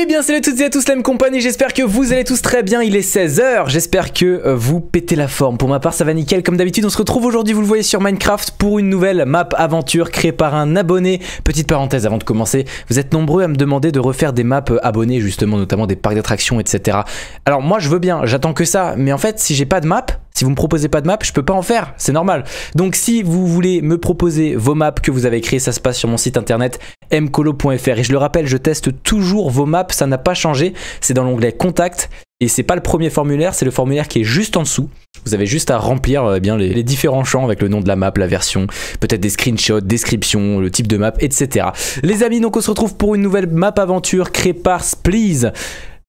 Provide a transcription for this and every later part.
Eh bien salut à toutes et à tous la même compagnie, j'espère que vous allez tous très bien, il est 16h, j'espère que euh, vous pétez la forme, pour ma part ça va nickel, comme d'habitude on se retrouve aujourd'hui vous le voyez sur Minecraft pour une nouvelle map aventure créée par un abonné, petite parenthèse avant de commencer, vous êtes nombreux à me demander de refaire des maps euh, abonnés justement, notamment des parcs d'attractions etc. Alors moi je veux bien, j'attends que ça, mais en fait si j'ai pas de map, si vous me proposez pas de map, je peux pas en faire, c'est normal. Donc si vous voulez me proposer vos maps que vous avez créées, ça se passe sur mon site internet mcolo.fr. Et je le rappelle, je teste toujours vos maps, ça n'a pas changé. C'est dans l'onglet Contact. Et c'est pas le premier formulaire, c'est le formulaire qui est juste en dessous. Vous avez juste à remplir euh, eh bien, les, différents champs avec le nom de la map, la version, peut-être des screenshots, description, le type de map, etc. Les amis, donc on se retrouve pour une nouvelle map aventure créée par Splease.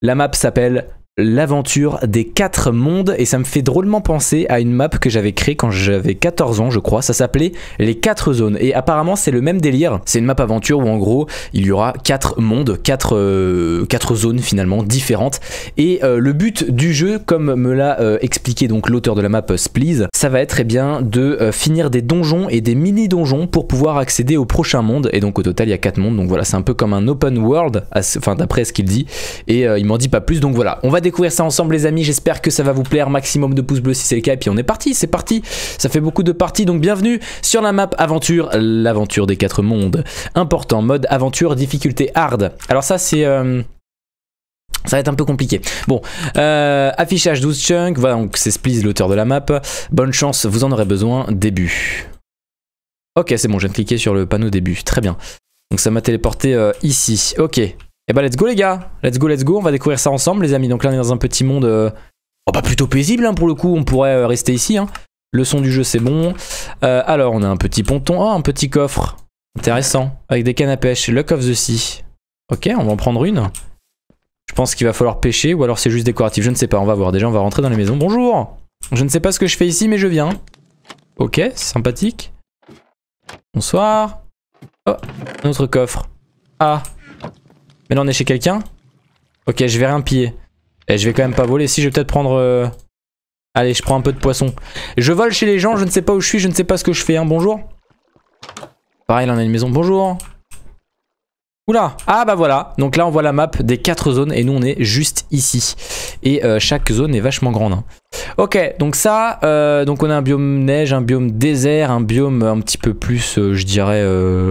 La map s'appelle l'aventure des quatre mondes et ça me fait drôlement penser à une map que j'avais créée quand j'avais 14 ans je crois ça s'appelait les quatre zones et apparemment c'est le même délire c'est une map aventure où en gros il y aura quatre mondes quatre, euh, quatre zones finalement différentes et euh, le but du jeu comme me l'a euh, expliqué donc l'auteur de la map Splease ça va être eh bien, de euh, finir des donjons et des mini-donjons pour pouvoir accéder au prochain monde. Et donc au total, il y a 4 mondes. Donc voilà, c'est un peu comme un open world, enfin d'après ce qu'il dit. Et euh, il m'en dit pas plus. Donc voilà, on va découvrir ça ensemble les amis. J'espère que ça va vous plaire. Maximum de pouces bleus si c'est le cas. Et puis on est parti, c'est parti. Ça fait beaucoup de parties. Donc bienvenue sur la map aventure, l'aventure des 4 mondes. Important, mode aventure, difficulté hard. Alors ça c'est... Euh, ça va être un peu compliqué. Bon, euh, affichage 12 chunks, voilà, donc c'est Spliz l'auteur de la map. Bonne chance, vous en aurez besoin, début. Ok, c'est bon, je viens cliquer sur le panneau début, très bien. Donc ça m'a téléporté euh, ici, ok. Et bah ben, let's go les gars, let's go, let's go, on va découvrir ça ensemble les amis. Donc là on est dans un petit monde, euh, oh bah plutôt paisible hein, pour le coup, on pourrait rester ici. Hein. Le son du jeu c'est bon. alors on a un petit ponton, oh un petit coffre, intéressant, avec des cannes à pêche, Luck of the Sea. Ok, on va en prendre une. Je pense qu'il va falloir pêcher ou alors c'est juste décoratif. Je ne sais pas, on va voir. Déjà, on va rentrer dans les maisons. Bonjour Je ne sais pas ce que je fais ici, mais je viens. Ok, sympathique. Bonsoir. Oh, notre coffre. Ah. Mais là, on est chez quelqu'un Ok, je vais rien piller. Et eh, je vais quand même pas voler. Si, je vais peut-être prendre... Euh, allez, je prends un peu de poisson. Je vole chez les gens, je ne sais pas où je suis, je ne sais pas ce que je fais. Hein. Bonjour. Pareil, là, on a une maison. Bonjour. Oula Ah bah voilà Donc là on voit la map des quatre zones et nous on est juste ici. Et euh, chaque zone est vachement grande. Hein. Ok, donc ça, euh, donc on a un biome neige, un biome désert, un biome un petit peu plus, euh, je dirais,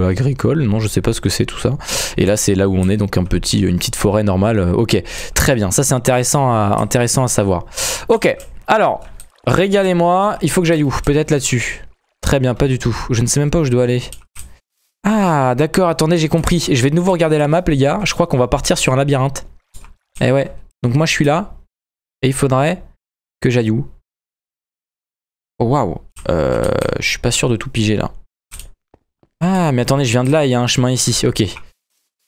agricole. Non, je sais pas ce que c'est tout ça. Et là c'est là où on est, donc un petit, une petite forêt normale. Ok, très bien, ça c'est intéressant intéressant à savoir. Ok, alors, régalez-moi, il faut que j'aille où Peut-être là-dessus. Très bien, pas du tout. Je ne sais même pas où je dois aller. Ah, d'accord, attendez, j'ai compris. Je vais de nouveau regarder la map, les gars. Je crois qu'on va partir sur un labyrinthe. Eh ouais. Donc moi, je suis là. Et il faudrait que j'aille où Oh, waouh. Euh, je suis pas sûr de tout piger, là. Ah, mais attendez, je viens de là, il y a un chemin ici. Ok.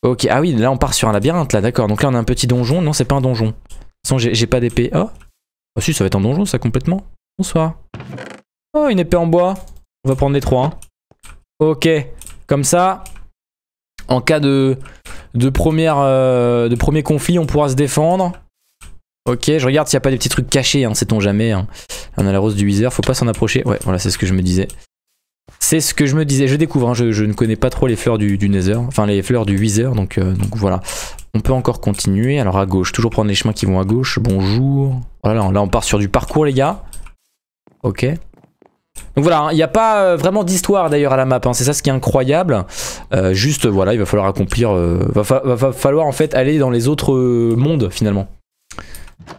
Ok, ah oui, là, on part sur un labyrinthe, là, d'accord. Donc là, on a un petit donjon. Non, c'est pas un donjon. De toute façon, j'ai pas d'épée. Ah. Oh. si, ça va être un donjon, ça, complètement. Bonsoir. Oh, une épée en bois. On va prendre les trois. Ok. Comme ça, en cas de, de, première, euh, de premier conflit, on pourra se défendre. Ok, je regarde s'il n'y a pas des petits trucs cachés, hein, sait-on jamais. On a la rose du weezer, faut pas s'en approcher. Ouais, voilà, c'est ce que je me disais. C'est ce que je me disais, je découvre, hein, je, ne connais pas trop les fleurs du, du enfin les fleurs du Wither, donc, euh, donc voilà. On peut encore continuer, alors à gauche, toujours prendre les chemins qui vont à gauche, bonjour. Voilà, là on part sur du parcours les gars. Ok, donc voilà, hein, il n'y a pas euh, vraiment d'histoire d'ailleurs à la map, hein. c'est ça ce qui est incroyable. Euh, juste voilà, il va falloir accomplir, euh, va, falloir en fait aller dans les autres mondes finalement.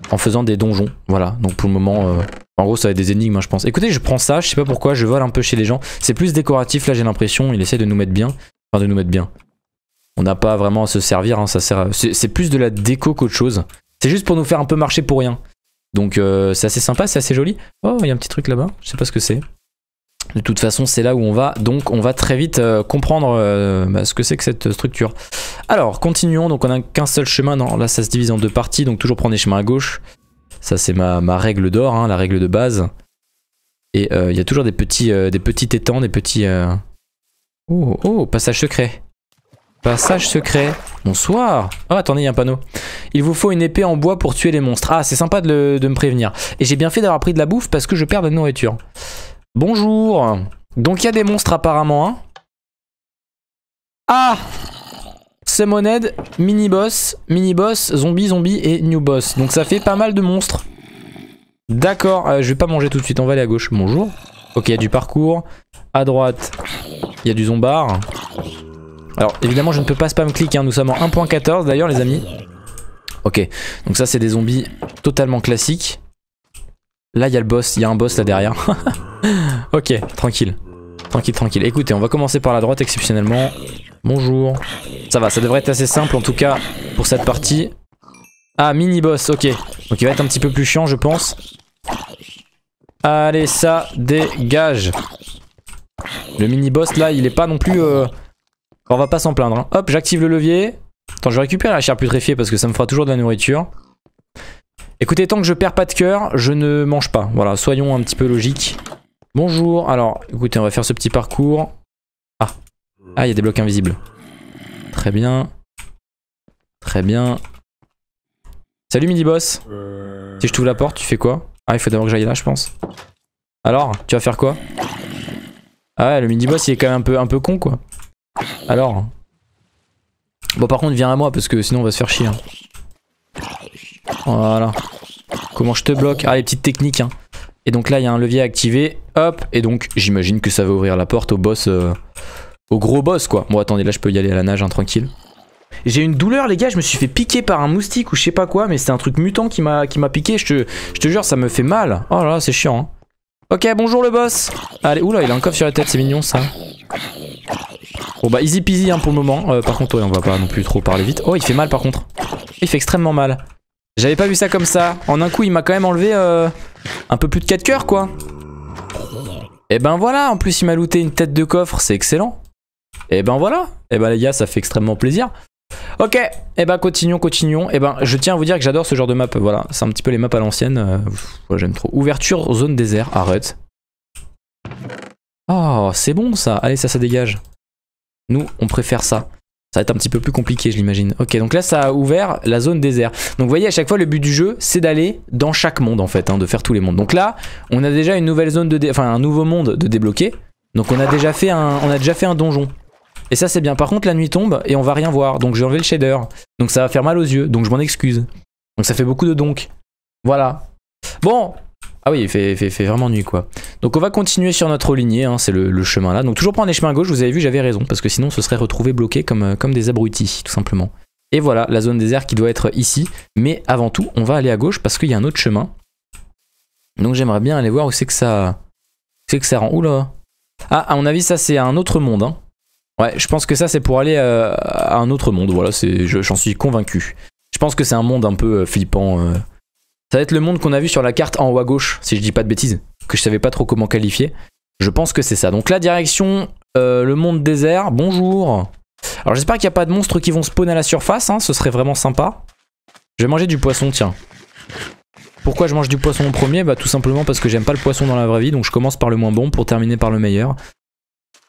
En faisant des donjons, voilà. Donc pour le moment, en gros ça va être des énigmes hein, je pense. Écoutez, je prends ça, je sais pas pourquoi, je vole un peu chez les gens. C'est plus décoratif là j'ai l'impression, il essaie de nous mettre bien. Enfin de nous mettre bien. On n'a pas vraiment à se servir, ça sert C'est plus de la déco qu'autre chose. C'est juste pour nous faire un peu marcher pour rien. Donc c'est assez sympa, c'est assez joli. Oh, il y a un petit truc là-bas, je sais pas ce que c'est. De toute façon, c'est là où on va, donc on va très vite euh, comprendre euh, bah, ce que c'est que cette structure. Alors, continuons, donc on n'a qu'un seul chemin, non, là ça se divise en deux parties, donc toujours prendre les chemins à gauche. Ça c'est ma, règle d'or, hein, la règle de base. Et euh, il y a toujours des petits, des étangs, des petits... Oh, oh, passage secret. Passage secret. Bonsoir. Ah, attendez, il y a un panneau. Il vous faut une épée en bois pour tuer les monstres. Ah, c'est sympa de, de, me prévenir. Et j'ai bien fait d'avoir pris de la bouffe parce que je perds de la nourriture. Bonjour. Donc il y a des monstres apparemment. Hein ah C'est mini-boss, mini-boss, zombie, zombie et new boss. Donc ça fait pas mal de monstres. D'accord, euh, je vais pas manger tout de suite, on va aller à gauche. Bonjour. Ok, il y a du parcours. À droite, il y a du zombar. Alors évidemment, je ne peux pas spam click, hein. nous sommes en 1.14 d'ailleurs les amis. Ok, donc ça c'est des zombies totalement classiques. Là, il y a le boss, il y a un boss là derrière. ok, tranquille. Tranquille, tranquille. Écoutez, on va commencer par la droite exceptionnellement. Bonjour. Ça va, ça devrait être assez simple en tout cas pour cette partie. Ah, mini-boss, ok. Donc il va être un petit peu plus chiant, je pense. Allez, ça dégage. Le mini-boss là, il est pas non plus... Euh, on va pas s'en plaindre. Hein. Hop, j'active le levier. Attends, je récupère la chair putréfiée parce que ça me fera toujours de la nourriture. Écoutez, tant que je perds pas de cœur, je ne mange pas. Voilà, soyons un petit peu logiques. Bonjour, alors, écoutez, on va faire ce petit parcours. Ah, ah, il y a des blocs invisibles. Très bien. Très bien. Salut mini boss. Euh. Si je t'ouvre la porte, tu fais quoi Ah, il faut d'abord que j'aille là, je pense. Alors, tu vas faire quoi Ah ouais, le mini boss, il est quand même un peu, un peu con, quoi. Alors. Bon, par contre, viens à moi, parce que sinon, on va se faire chier. Hein. Voilà. Comment je te bloque Ah, les petites techniques. Hein. Et donc là, il y a un levier activé. Hop. Et donc, j'imagine que ça va ouvrir la porte au boss. Euh, au gros boss, quoi. Bon, attendez, là, je peux y aller à la nage, hein, tranquille. J'ai une douleur, les gars. Je me suis fait piquer par un moustique ou je sais pas quoi. Mais c'est un truc mutant qui m'a piqué. Je te, je te jure, ça me fait mal. Oh là là, c'est chiant. Hein. Ok, bonjour le boss. Allez, oula, il a un coffre sur la tête, c'est mignon ça. Bon bah easy peasy hein, pour le moment. Euh, par contre, on va pas non plus trop parler vite. Oh, il fait mal par contre. Il fait extrêmement mal. J'avais pas vu ça comme ça. En un coup, il m'a quand même enlevé euh, un peu plus de 4 coeurs, quoi. Et eh ben voilà, en plus, il m'a looté une tête de coffre, c'est excellent. Et eh ben voilà. Et eh ben les gars, ça fait extrêmement plaisir. Ok, et ben continuons, continuons. Et ben je tiens à vous dire que j'adore ce genre de map. Voilà, c'est un petit peu les maps à l'ancienne. Euh, j'aime trop. Ouverture, zone désert, arrête. Oh, c'est bon ça. Allez, ça, ça dégage. Nous, on préfère ça. Ça va être un petit peu plus compliqué, je l'imagine. Ok, donc là, ça a ouvert la zone désert. Donc, vous voyez, à chaque fois, le but du jeu, c'est d'aller dans chaque monde, en fait, hein, de faire tous les mondes. Donc là, on a déjà une nouvelle zone de... Enfin, un nouveau monde de débloquer. Donc, on a déjà fait un, on a déjà fait un donjon. Et ça, c'est bien. Par contre, la nuit tombe et on va rien voir. Donc, j'ai enlevé le shader. Donc, ça va faire mal aux yeux. Donc, je m'en excuse. Donc, ça fait beaucoup de donc. Voilà. Bon, ah oui, il fait, vraiment nuit quoi. Donc on va continuer sur notre lignée, hein, c'est le, chemin là. Donc toujours prendre les chemins à gauche, vous avez vu, j'avais raison, parce que sinon on se serait retrouvé bloqué euh, comme, des abrutis, tout simplement. Et voilà, la zone désert qui doit être ici. Mais avant tout, on va aller à gauche parce qu'il y a un autre chemin. Donc j'aimerais bien aller voir où c'est que ça... C'est que ça rend... Oula Ah, à mon avis, ça c'est un autre monde. Hein. Ouais, je pense que ça c'est pour aller euh, à un autre monde. Voilà, j'en suis convaincu. Je pense que c'est un monde un peu euh, flippant... Ça va être le monde qu'on a vu sur la carte en haut à gauche, si je dis pas de bêtises, que je savais pas trop comment qualifier. Je pense que c'est ça. Donc la direction euh, le monde désert, bonjour. Alors j'espère qu'il n'y a pas de monstres qui vont spawn à la surface, hein, ce serait vraiment sympa. Je vais manger du poisson, tiens. Pourquoi je mange du poisson en premier Bah tout simplement parce que j'aime pas le poisson dans la vraie vie, donc je commence par le moins bon pour terminer par le meilleur.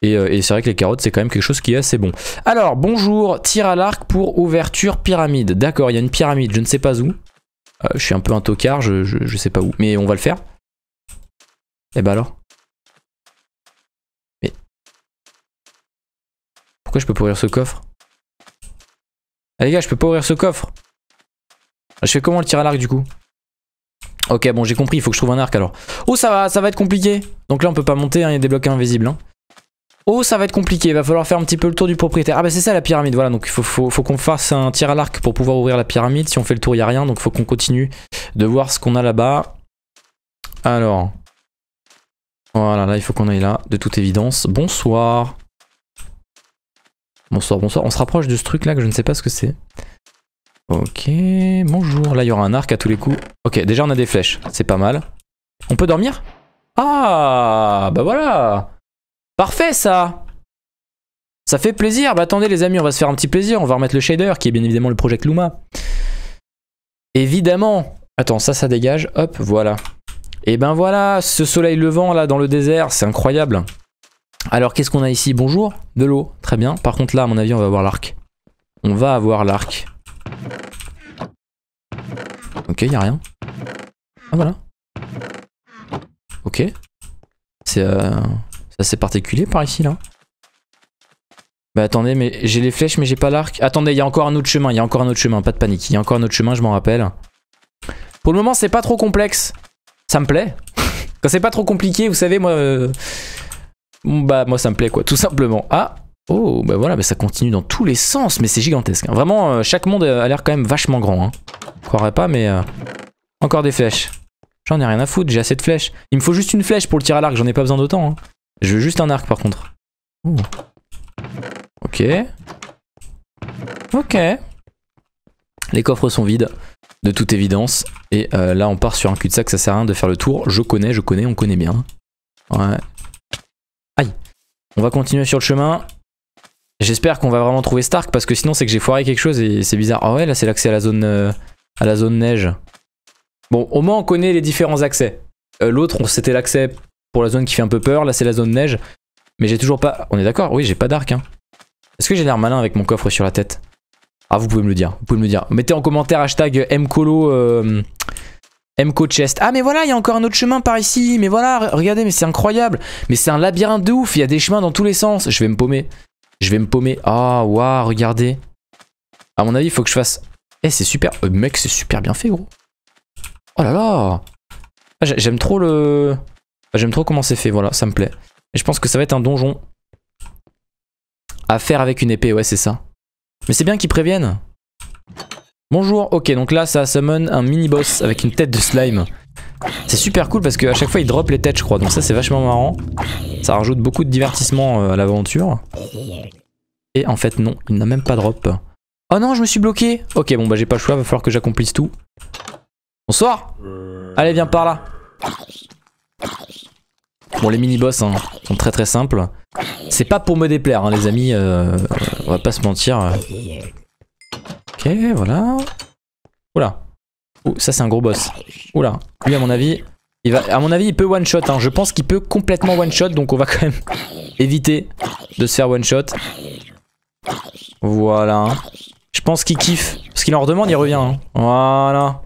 Et, euh, et c'est vrai que les carottes c'est quand même quelque chose qui est assez bon. Alors bonjour, tir à l'arc pour ouverture pyramide. D'accord, il y a une pyramide, je ne sais pas où. Euh, je suis un peu un tocard, je, sais pas où. Mais on va le faire. Et eh bah ben alors Mais. Pourquoi je peux pas ouvrir ce coffre Ah les gars, je peux pas ouvrir ce coffre ah, Je fais comment le tirer à l'arc du coup Ok, bon, j'ai compris, il faut que je trouve un arc alors. Oh, ça va, ça va être compliqué. Donc là, on peut pas monter, hein, il y a des blocs invisibles. Hein. Oh, ça va être compliqué. Il va falloir faire un petit peu le tour du propriétaire. Ah bah c'est ça la pyramide. Voilà, donc il faut, qu'on fasse un tir à l'arc pour pouvoir ouvrir la pyramide. Si on fait le tour, il n'y a rien. Donc il faut qu'on continue de voir ce qu'on a là-bas. Alors. Voilà, là, il faut qu'on aille là, de toute évidence. Bonsoir. Bonsoir, bonsoir. On se rapproche de ce truc-là que je ne sais pas ce que c'est. Ok, bonjour. Là, il y aura un arc à tous les coups. Ok, déjà, on a des flèches. C'est pas mal. On peut dormir Ah, bah voilà Parfait ça Ça fait plaisir. Bah attendez les amis, on va se faire un petit plaisir. On va remettre le shader qui est bien évidemment le projet Luma. Évidemment. Attends, ça, ça dégage. Hop, voilà. Et ben voilà, ce soleil levant là dans le désert, c'est incroyable. Alors qu'est-ce qu'on a ici Bonjour, de l'eau, très bien. Par contre là, à mon avis, on va avoir l'arc. On va avoir l'arc. Ok, y a rien. Ah voilà. Ok. C'est... Euh... C'est assez particulier par ici là. Bah attendez, mais j'ai les flèches mais j'ai pas l'arc. Attendez, il y a encore un autre chemin, il y a encore un autre chemin, pas de panique. Il y a encore un autre chemin, je m'en rappelle. Pour le moment, c'est pas trop complexe. Ça me plaît. Quand c'est pas trop compliqué, vous savez, moi... Euh, bah moi ça me plaît quoi, tout simplement. Ah Oh, bah voilà, mais ça continue dans tous les sens, mais c'est gigantesque. Hein. Vraiment, euh, chaque monde a l'air quand même vachement grand. Hein. Je croirais pas, mais... Euh, encore des flèches. J'en ai rien à foutre, j'ai assez de flèches. Il me faut juste une flèche pour le tir à l'arc, j'en ai pas besoin d'autant. Hein. Je veux juste un arc par contre. Ok. Ok. Les coffres sont vides, de toute évidence. Et euh, là, on part sur un cul-de-sac, ça sert à rien de faire le tour. Je connais, je connais, on connaît bien. Ouais. Aïe. On va continuer sur le chemin. J'espère qu'on va vraiment trouver Stark, parce que sinon, c'est que j'ai foiré quelque chose et c'est bizarre. Ah ouais, là, c'est l'accès à la zone euh, à la zone neige. Bon, au moins, on connaît les différents accès. Euh, l'autre, c'était l'accès pour la zone qui fait un peu peur. Là, c'est la zone neige. Mais j'ai toujours pas... On est d'accord Oui, j'ai pas d'arc. Hein. Est-ce que j'ai l'air malin avec mon coffre sur la tête Ah, vous pouvez me le dire. Vous pouvez me le dire. Mettez en commentaire hashtag euh, mcolo... Euh... Chest. Ah mais voilà, il y a encore un autre chemin par ici. Mais voilà, regardez, mais c'est incroyable. Mais c'est un labyrinthe de ouf. Il y a des chemins dans tous les sens. Je vais me paumer. Je vais me paumer. Ah, waouh, regardez. À mon avis, il faut que je fasse... Eh, c'est super. Euh, mec, c'est super bien fait, gros. Oh là là. Ah, j'aime trop le... J'aime trop comment c'est fait, voilà, ça me plaît. Et je pense que ça va être un donjon à faire avec une épée, ouais, c'est ça. Mais c'est bien qu'ils préviennent. Bonjour, ok, donc là, ça summon un mini-boss avec une tête de slime. C'est super cool parce qu'à chaque fois, il drop les têtes, je crois. Donc ça, c'est vachement marrant. Ça rajoute beaucoup de divertissement euh, à l'aventure. Et en fait, non, il n'a même pas drop. Oh non, je me suis bloqué Ok, bon, bah j'ai pas le choix, va falloir que j'accomplisse tout. Bonsoir Allez, viens par là Bon, les mini-boss hein, sont très très simples. C'est pas pour me déplaire, hein, les amis. Euh, on va pas se mentir. Ok, voilà. Oula. Ouh, ça, c'est un gros boss. Oula. Lui, à mon avis, il va, à mon avis, il peut one-shot. Hein. Je pense qu'il peut complètement one-shot. Donc, on va quand même éviter de se faire one-shot. Voilà. Je pense qu'il kiffe. Parce qu'il en redemande, il revient. Voilà.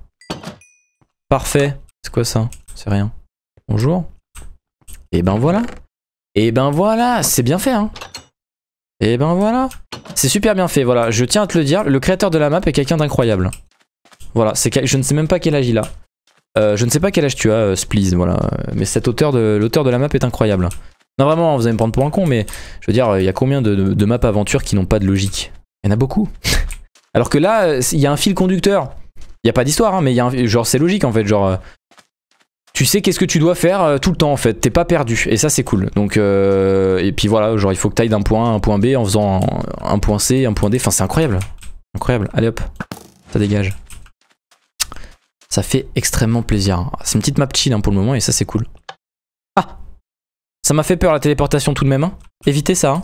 Parfait. C'est quoi ça C'est rien. Bonjour. Et eh ben voilà. Et eh ben voilà, c'est bien fait. Hein. Et eh ben voilà. C'est super bien fait, voilà. Je tiens à te le dire, le créateur de la map est quelqu'un d'incroyable. Voilà, c'est je ne sais même pas quel âge il a. Euh, je ne sais pas quel âge tu as, euh, voilà. Mais cet auteur de l'auteur de la map est incroyable. Non, vraiment, vous allez me prendre pour un con, mais je veux dire, euh, il y a combien de, maps aventures qui n'ont pas de logique Il y en a beaucoup. Alors que là, euh, il y a un fil conducteur. Il n'y a pas d'histoire, hein, mais mais y a un, genre c'est logique en fait. Genre, tu sais qu'est-ce que tu dois faire euh, tout le temps en fait. T'es pas perdu et ça c'est cool. Donc euh, et puis voilà, genre il faut que tu ailles d'un point A à un point B en faisant un, point C, un point D. Enfin c'est incroyable, incroyable. Allez hop, ça dégage. Ça fait extrêmement plaisir. C'est une petite map chill hein, pour le moment et ça c'est cool. Ah Ça m'a fait peur la téléportation tout de même. Hein. Évitez ça. Hein.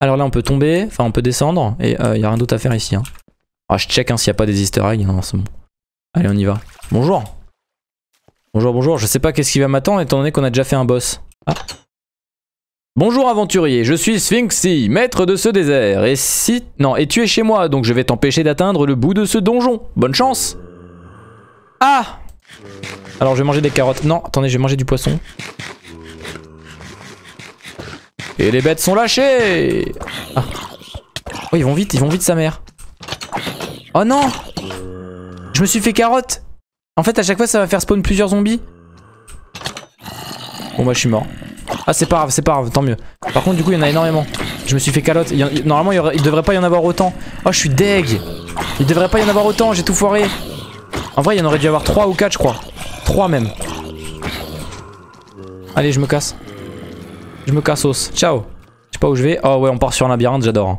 Alors là on peut tomber, enfin on peut descendre et il euh, y a rien d'autre à faire ici. Hein. Ah, je check s'il n'y a pas des easter eggs. en Allez on y va. Bonjour Bonjour, bonjour, je sais pas qu'est-ce qui va m'attendre étant donné qu'on a déjà fait un boss. Ah. Bonjour aventurier, je suis Sphinxy, maître de ce désert, et si... Non, et tu es chez moi, donc je vais t'empêcher d'atteindre le bout de ce donjon. Bonne chance Ah Alors je vais manger des carottes. Non, attendez, je vais manger du poisson. Et les bêtes sont lâchées ah. Oh, ils vont vite, ils vont vite sa mère. Oh non Je me suis fait carotte en fait, à chaque fois, ça va faire spawn plusieurs zombies. Bon, bah, je suis mort. Ah, c'est pas grave, c'est pas grave, tant mieux. Par contre, du coup, il y en a énormément. Je me suis fait calotte. Normalement, il, devrait pas y en avoir autant. Oh, je suis deg. Il devrait pas y en avoir autant, j'ai tout foiré. En vrai, il y en aurait dû avoir 3 ou 4, je crois. 3 même. Allez, je me casse. Je me casse, os. Ciao. Je sais pas où je vais. Oh, ouais, on part sur un labyrinthe, j'adore. Hein.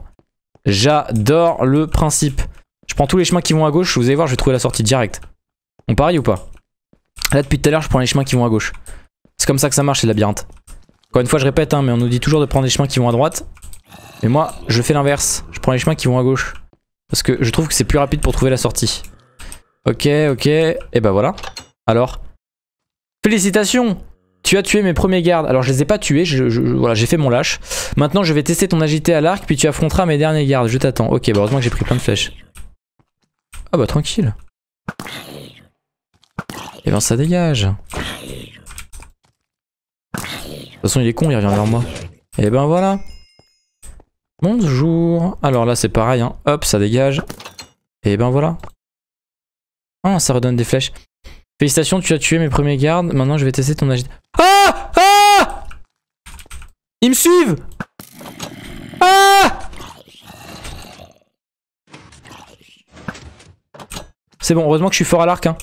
J'adore le principe. Je prends tous les chemins qui vont à gauche, vous allez voir, je vais trouver la sortie directe. On parie ou pas Là depuis tout à l'heure je prends les chemins qui vont à gauche. C'est comme ça que ça marche les labyrinthes. Encore une fois je répète hein, mais on nous dit toujours de prendre les chemins qui vont à droite. Et moi je fais l'inverse. Je prends les chemins qui vont à gauche. Parce que je trouve que c'est plus rapide pour trouver la sortie. Ok ok et bah voilà. Alors. Félicitations tu as tué mes premiers gardes. Alors je les ai pas tués, voilà, j'ai fait mon lâche. Maintenant je vais tester ton agité à l'arc, puis tu affronteras mes derniers gardes. Je t'attends. Ok, bah heureusement que j'ai pris plein de flèches. Ah bah tranquille. Et eh ben ça dégage. De toute façon, il est con, il revient vers moi. Et eh ben voilà. Bonjour. Alors là, c'est pareil. Hein. Hop, ça dégage. Et eh ben voilà. Ah, ça redonne des flèches. Félicitations, tu as tué mes premiers gardes. Maintenant, je vais tester ton agit. Ah Ah Ils me suivent Ah C'est bon, heureusement que je suis fort à l'arc. Hein.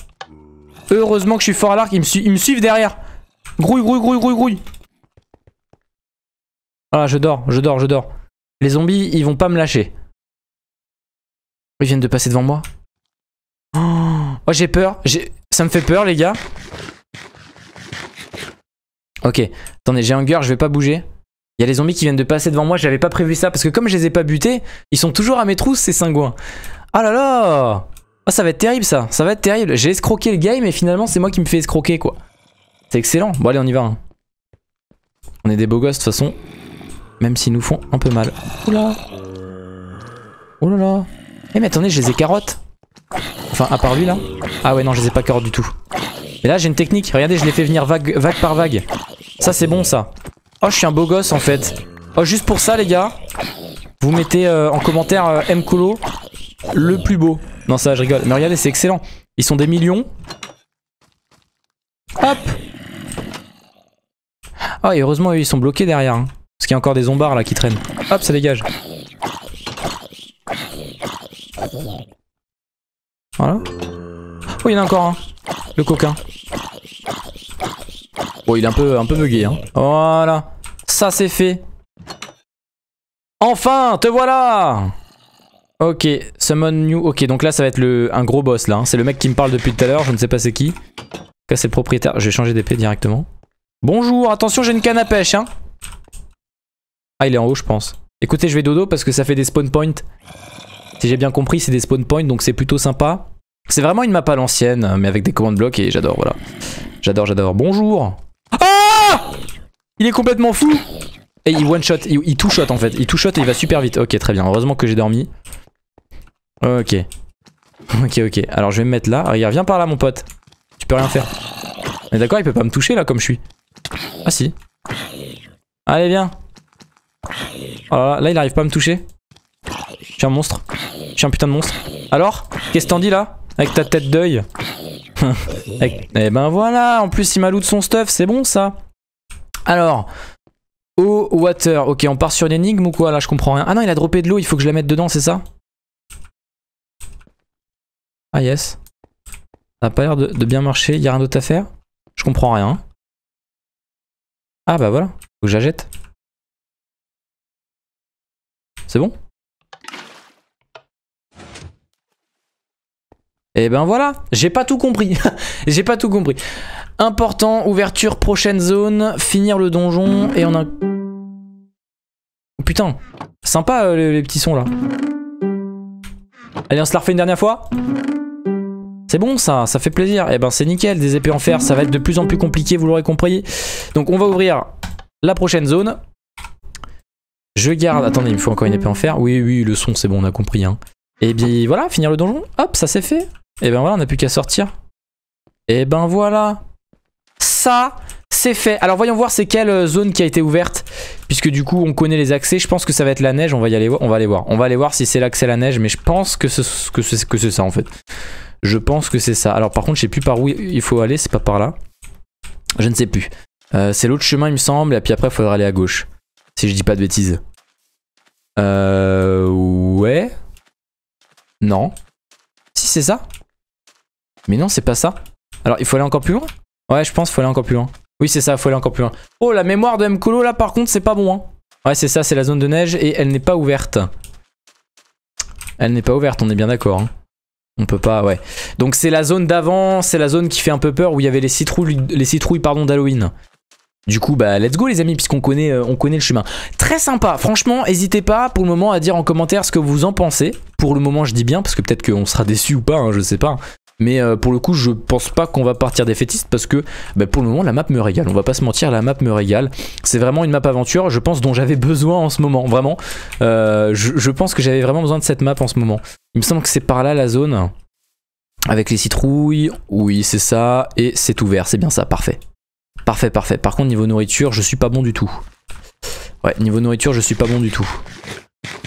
Heureusement que je suis fort à l'arc, ils, me suivent derrière. Grouille, grouille, grouille, grouille, grouille. Ah, je dors, je dors, je dors. Les zombies, ils vont pas me lâcher. Ils viennent de passer devant moi. Oh, oh j'ai peur. Ça me fait peur, les gars. Ok, attendez, j'ai hunger, je vais pas bouger. Il y a les zombies qui viennent de passer devant moi, j'avais pas prévu ça, parce que comme je les ai pas butés, ils sont toujours à mes trousses, ces cingouins. Ah là là Oh, ça va être terrible ça, ça va être terrible. J'ai escroqué le game et finalement c'est moi qui me fais escroquer quoi. C'est excellent. Bon allez on y va. Hein. On est des beaux gosses de toute façon. Même s'ils nous font un peu mal. Oula. Oh là là. Eh mais attendez, je les ai carottes. Enfin, à part lui là. Ah ouais, non, je les ai pas carottes du tout. Mais là, j'ai une technique. Regardez, je les fais venir vague, vague par vague. Ça, c'est bon ça. Oh, je suis un beau gosse en fait. Oh, juste pour ça, les gars, vous mettez euh, en commentaire euh, Mcolo le plus beau. Non, ça, je rigole. Mais regardez, c'est excellent. Ils sont des millions. Hop Ah, et heureusement, ils sont bloqués derrière. Hein. Parce qu'il y a encore des zombards là qui traînent. Hop, ça dégage. Voilà. Oh, il y en a encore un. Hein. Le coquin. Oh, il est un peu, un peu bugué. Hein. Voilà. Ça, c'est fait. Enfin, te voilà Ok, summon new. Ok, donc là ça va être le, un gros boss là. Hein. C'est le mec qui me parle depuis tout à l'heure, je ne sais pas c'est qui. En c'est le propriétaire. Je vais changer d'épée directement. Bonjour, attention, j'ai une canne à pêche. Hein. Ah, il est en haut, je pense. Écoutez, je vais dodo parce que ça fait des spawn points. Si j'ai bien compris, c'est des spawn points, donc c'est plutôt sympa. C'est vraiment une map à l'ancienne, mais avec des commandes blocs et j'adore, voilà. J'adore, j'adore. Bonjour Ah Il est complètement fou Et il one-shot, il, il two-shot en fait. Il two-shot et il va super vite. Ok, très bien. Heureusement que j'ai dormi. Ok. Ok, ok. Alors je vais me mettre là. Regarde, viens par là, mon pote. Tu peux rien faire. Mais d'accord, il peut pas me toucher là comme je suis. Ah si. Allez, viens. Oh là, il arrive pas à me toucher. Je suis un monstre. Je suis un putain de monstre. Alors Qu'est-ce que t'en dis là Avec ta tête d'œil. Et Eh ben voilà, en plus il m'a de son stuff, c'est bon ça. Alors, eau, oh, water. Ok, on part sur l'énigme ou quoi Là, je comprends rien. Ah non, il a droppé de l'eau, il faut que je la mette dedans, c'est ça ah yes. Ça n'a pas l'air de, bien marcher. Il a rien d'autre à faire Je comprends rien. Ah bah voilà. Faut que j'achète. C'est bon Et eh ben voilà, j'ai pas tout compris. j'ai pas tout compris. Important, ouverture, prochaine zone, finir le donjon et on a... Oh putain, sympa euh, les, les, petits sons là. Allez, on se la refait une dernière fois c'est bon ça, ça fait plaisir. Et eh ben c'est nickel, des épées en fer, ça va être de plus en plus compliqué, vous l'aurez compris. Donc on va ouvrir la prochaine zone. Je garde... Attendez, il me faut encore une épée en fer. Oui, oui, le son, c'est bon, on a compris. Hein. Et bien voilà, finir le donjon. Hop, ça c'est fait. Et eh ben voilà, on n'a plus qu'à sortir. Et eh ben voilà. Ça, c'est fait. Alors voyons voir c'est quelle euh, zone qui a été ouverte. Puisque du coup on connaît les accès. Je pense que ça va être la neige. On va y aller, on va aller voir. On va aller voir si c'est l'accès à la neige. Mais je pense que c'est ça en fait. Je pense que c'est ça. Alors par contre, je sais plus par où il faut aller, c'est pas par là. Je ne sais plus. Euh, c'est l'autre chemin, il me semble, et puis après, il faudra aller à gauche. Si je dis pas de bêtises. Euh... Ouais. Non. Si, c'est ça. Mais non, c'est pas ça. Alors, il faut aller encore plus loin Ouais, je pense qu'il faut aller encore plus loin. Oui, c'est ça, il faut aller encore plus loin. Oh, la mémoire de Mkolo, là, par contre, c'est pas bon. Hein. Ouais, c'est ça, c'est la zone de neige, et elle n'est pas ouverte. Elle n'est pas ouverte, on est bien d'accord. Hein. On peut pas, ouais. Donc c'est la zone d'avant, c'est la zone qui fait un peu peur où il y avait les citrouilles, les citrouilles pardon, d'Halloween. Du coup, bah let's go les amis, puisqu'on connaît, euh, on connaît le chemin. Très sympa, franchement, n'hésitez pas pour le moment à dire en commentaire ce que vous en pensez. Pour le moment, je dis bien, parce que peut-être qu'on sera déçu ou pas, hein, je sais pas. Mais euh, pour le coup, je pense pas qu'on va partir défaitiste parce que bah, pour le moment, la map me régale. On va pas se mentir, la map me régale. C'est vraiment une map aventure, je pense, dont j'avais besoin en ce moment. Vraiment, euh, je, je, pense que j'avais vraiment besoin de cette map en ce moment. Il me semble que c'est par là la zone avec les citrouilles. Oui, c'est ça. Et c'est ouvert, c'est bien ça, parfait. Parfait, parfait. Par contre, niveau nourriture, je suis pas bon du tout. Ouais, niveau nourriture, je suis pas bon du tout.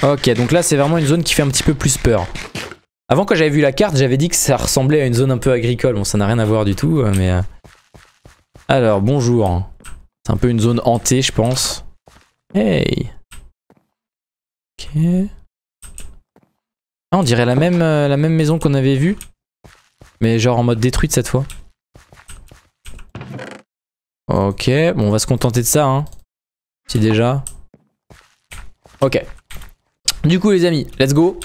Ok, donc là, c'est vraiment une zone qui fait un petit peu plus peur. Avant, quand j'avais vu la carte, j'avais dit que ça ressemblait à une zone un peu agricole. Bon, ça n'a rien à voir du tout, euh, mais... Euh. Alors, bonjour. C'est un peu une zone hantée, je pense. Hey Ok... Ah, on dirait la même, euh, la même maison qu'on avait vue. Mais genre en mode détruite cette fois. Ok, bon on va se contenter de ça hein. Si déjà. Ok. Du coup les amis, let's go.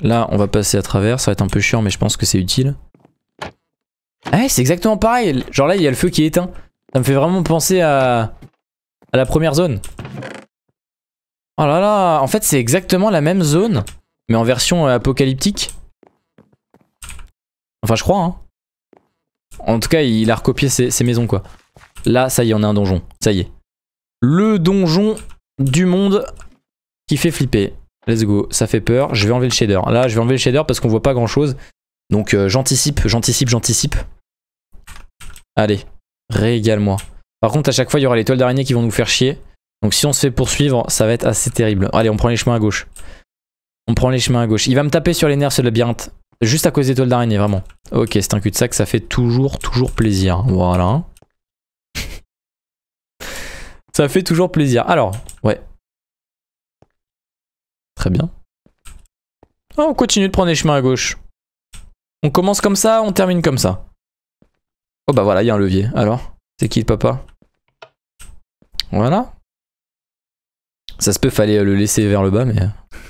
Là, on va passer à travers. Ça va être un peu chiant, mais je pense que c'est utile. Ah c'est exactement pareil. Genre là, il y a le feu qui est éteint. Ça me fait vraiment penser à, la première zone. Oh là là, en fait, c'est exactement la même zone, mais en version euh, apocalyptique. Enfin, je crois, hein. En tout cas, il a recopié ses, ses maisons, quoi. Là, ça y est, on a un donjon. Ça y est. Le donjon du monde qui fait flipper. Let's go, ça fait peur. Je vais enlever le shader. Là, je vais enlever le shader parce qu'on voit pas grand chose. Donc euh, j'anticipe, j'anticipe, j'anticipe. Allez, régale-moi. Par contre, à chaque fois, il y aura les toiles d'araignée qui vont nous faire chier. Donc si on se fait poursuivre, ça va être assez terrible. Allez, on prend les chemins à gauche. On prend les chemins à gauche. Il va me taper sur les nerfs ce labyrinthe. Juste à cause des toiles d'araignée, vraiment. Ok, c'est un cul-de-sac, ça fait toujours, toujours plaisir. Voilà. ça fait toujours plaisir. Alors, ouais, Très bien. Ah, on continue de prendre les chemins à gauche. On commence comme ça, on termine comme ça. Oh bah voilà, il y a un levier. Alors, c'est qui le papa Voilà. Ça se peut, fallait euh, le laisser vers le bas, mais...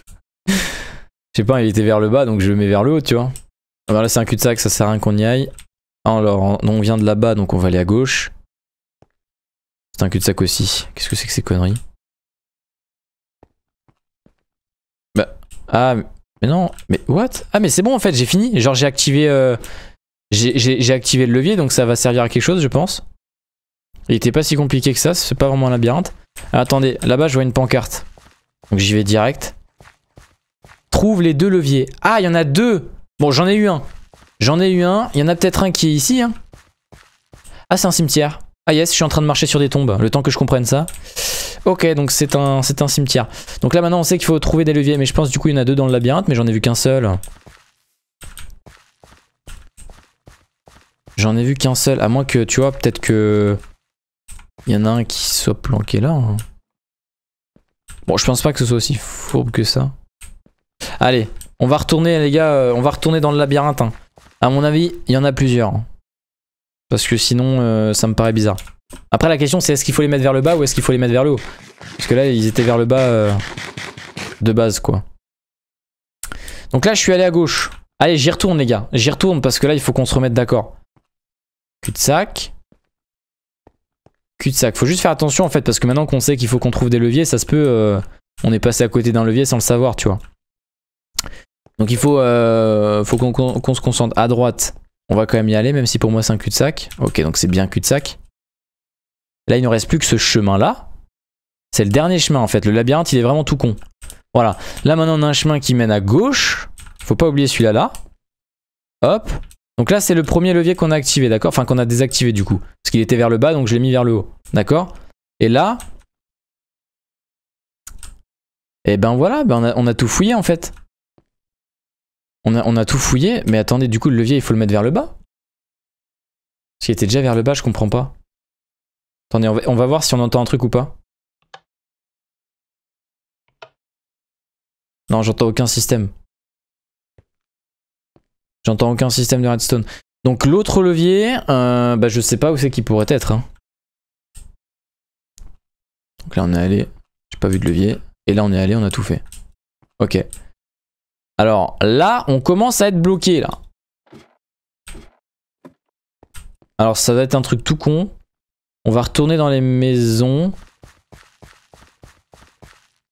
Je sais pas, il était vers le bas, donc je le mets vers le haut, tu vois. Ah bah là, c'est un cul-de-sac, ça sert à rien qu'on y aille. Alors, on vient de là-bas, donc on va aller à gauche. C'est un cul-de-sac aussi. Qu'est-ce que c'est que ces conneries Ah, mais non. Mais what Ah, mais c'est bon en fait, j'ai fini. Genre, j'ai activé, euh, j'ai activé le levier, donc ça va servir à quelque chose, je pense. Il était pas si compliqué que ça, c'est pas vraiment un labyrinthe. Ah, attendez, là-bas, je vois une pancarte. Donc j'y vais direct. Trouve les deux leviers. Ah, il y en a deux Bon, j'en ai eu un. J'en ai eu un. Il y en a peut-être un qui est ici. Hein. Ah, c'est un cimetière. Ah yes, je suis en train de marcher sur des tombes, le temps que je comprenne ça. Ok, donc c'est un, cimetière. Donc là maintenant on sait qu'il faut trouver des leviers, mais je pense du coup il y en a deux dans le labyrinthe, mais j'en ai vu qu'un seul. J'en ai vu qu'un seul, à moins que, tu vois, peut-être que... Il y en a un qui soit planqué là. Hein. Bon, je pense pas que ce soit aussi fourbe que ça. Allez, on va retourner les gars, euh, on va retourner dans le labyrinthe. Hein. À mon avis, il y en a plusieurs. Hein. Parce que sinon, euh, ça me paraît bizarre. Après, la question, c'est est-ce qu'il faut les mettre vers le bas ou est-ce qu'il faut les mettre vers le haut Parce que là, ils étaient vers le bas euh, de base, quoi. Donc là, je suis allé à gauche. Allez, j'y retourne, les gars. J'y retourne parce que là, il faut qu'on se remette d'accord. Cul-de-sac. Cul-de-sac. Faut juste faire attention, en fait, parce que maintenant qu'on sait qu'il faut qu'on trouve des leviers, ça se peut... Euh, on est passé à côté d'un levier sans le savoir, tu vois. Donc il faut, faut qu'on se concentre à droite. On va quand même y aller, même si pour moi c'est un cul-de-sac. Ok, donc c'est bien cul-de-sac. Là, il ne reste plus que ce chemin-là. C'est le dernier chemin, en fait. Le labyrinthe, il est vraiment tout con. Voilà. Là, maintenant, on a un chemin qui mène à gauche. Faut pas oublier celui-là, là. Hop. Donc là, c'est le premier levier qu'on a activé, d'accord Enfin, qu'on a désactivé, du coup. Parce qu'il était vers le bas, donc je l'ai mis vers le haut. D'accord Et là... Et eh ben voilà, ben on a tout fouillé, en fait. On a, tout fouillé, mais attendez, du coup, le levier, il faut le mettre vers le bas Parce qu'il était déjà vers le bas, je comprends pas. Attendez, on va, voir si on entend un truc ou pas. Non, j'entends aucun système. J'entends aucun système de redstone. Donc l'autre levier, euh, bah, je sais pas où c'est qu'il pourrait être. Hein. Donc là on est allé, j'ai pas vu de levier. Et là on est allé, on a tout fait. Ok. Alors là, on commence à être bloqué là. Alors ça va être un truc tout con. On va retourner dans les maisons.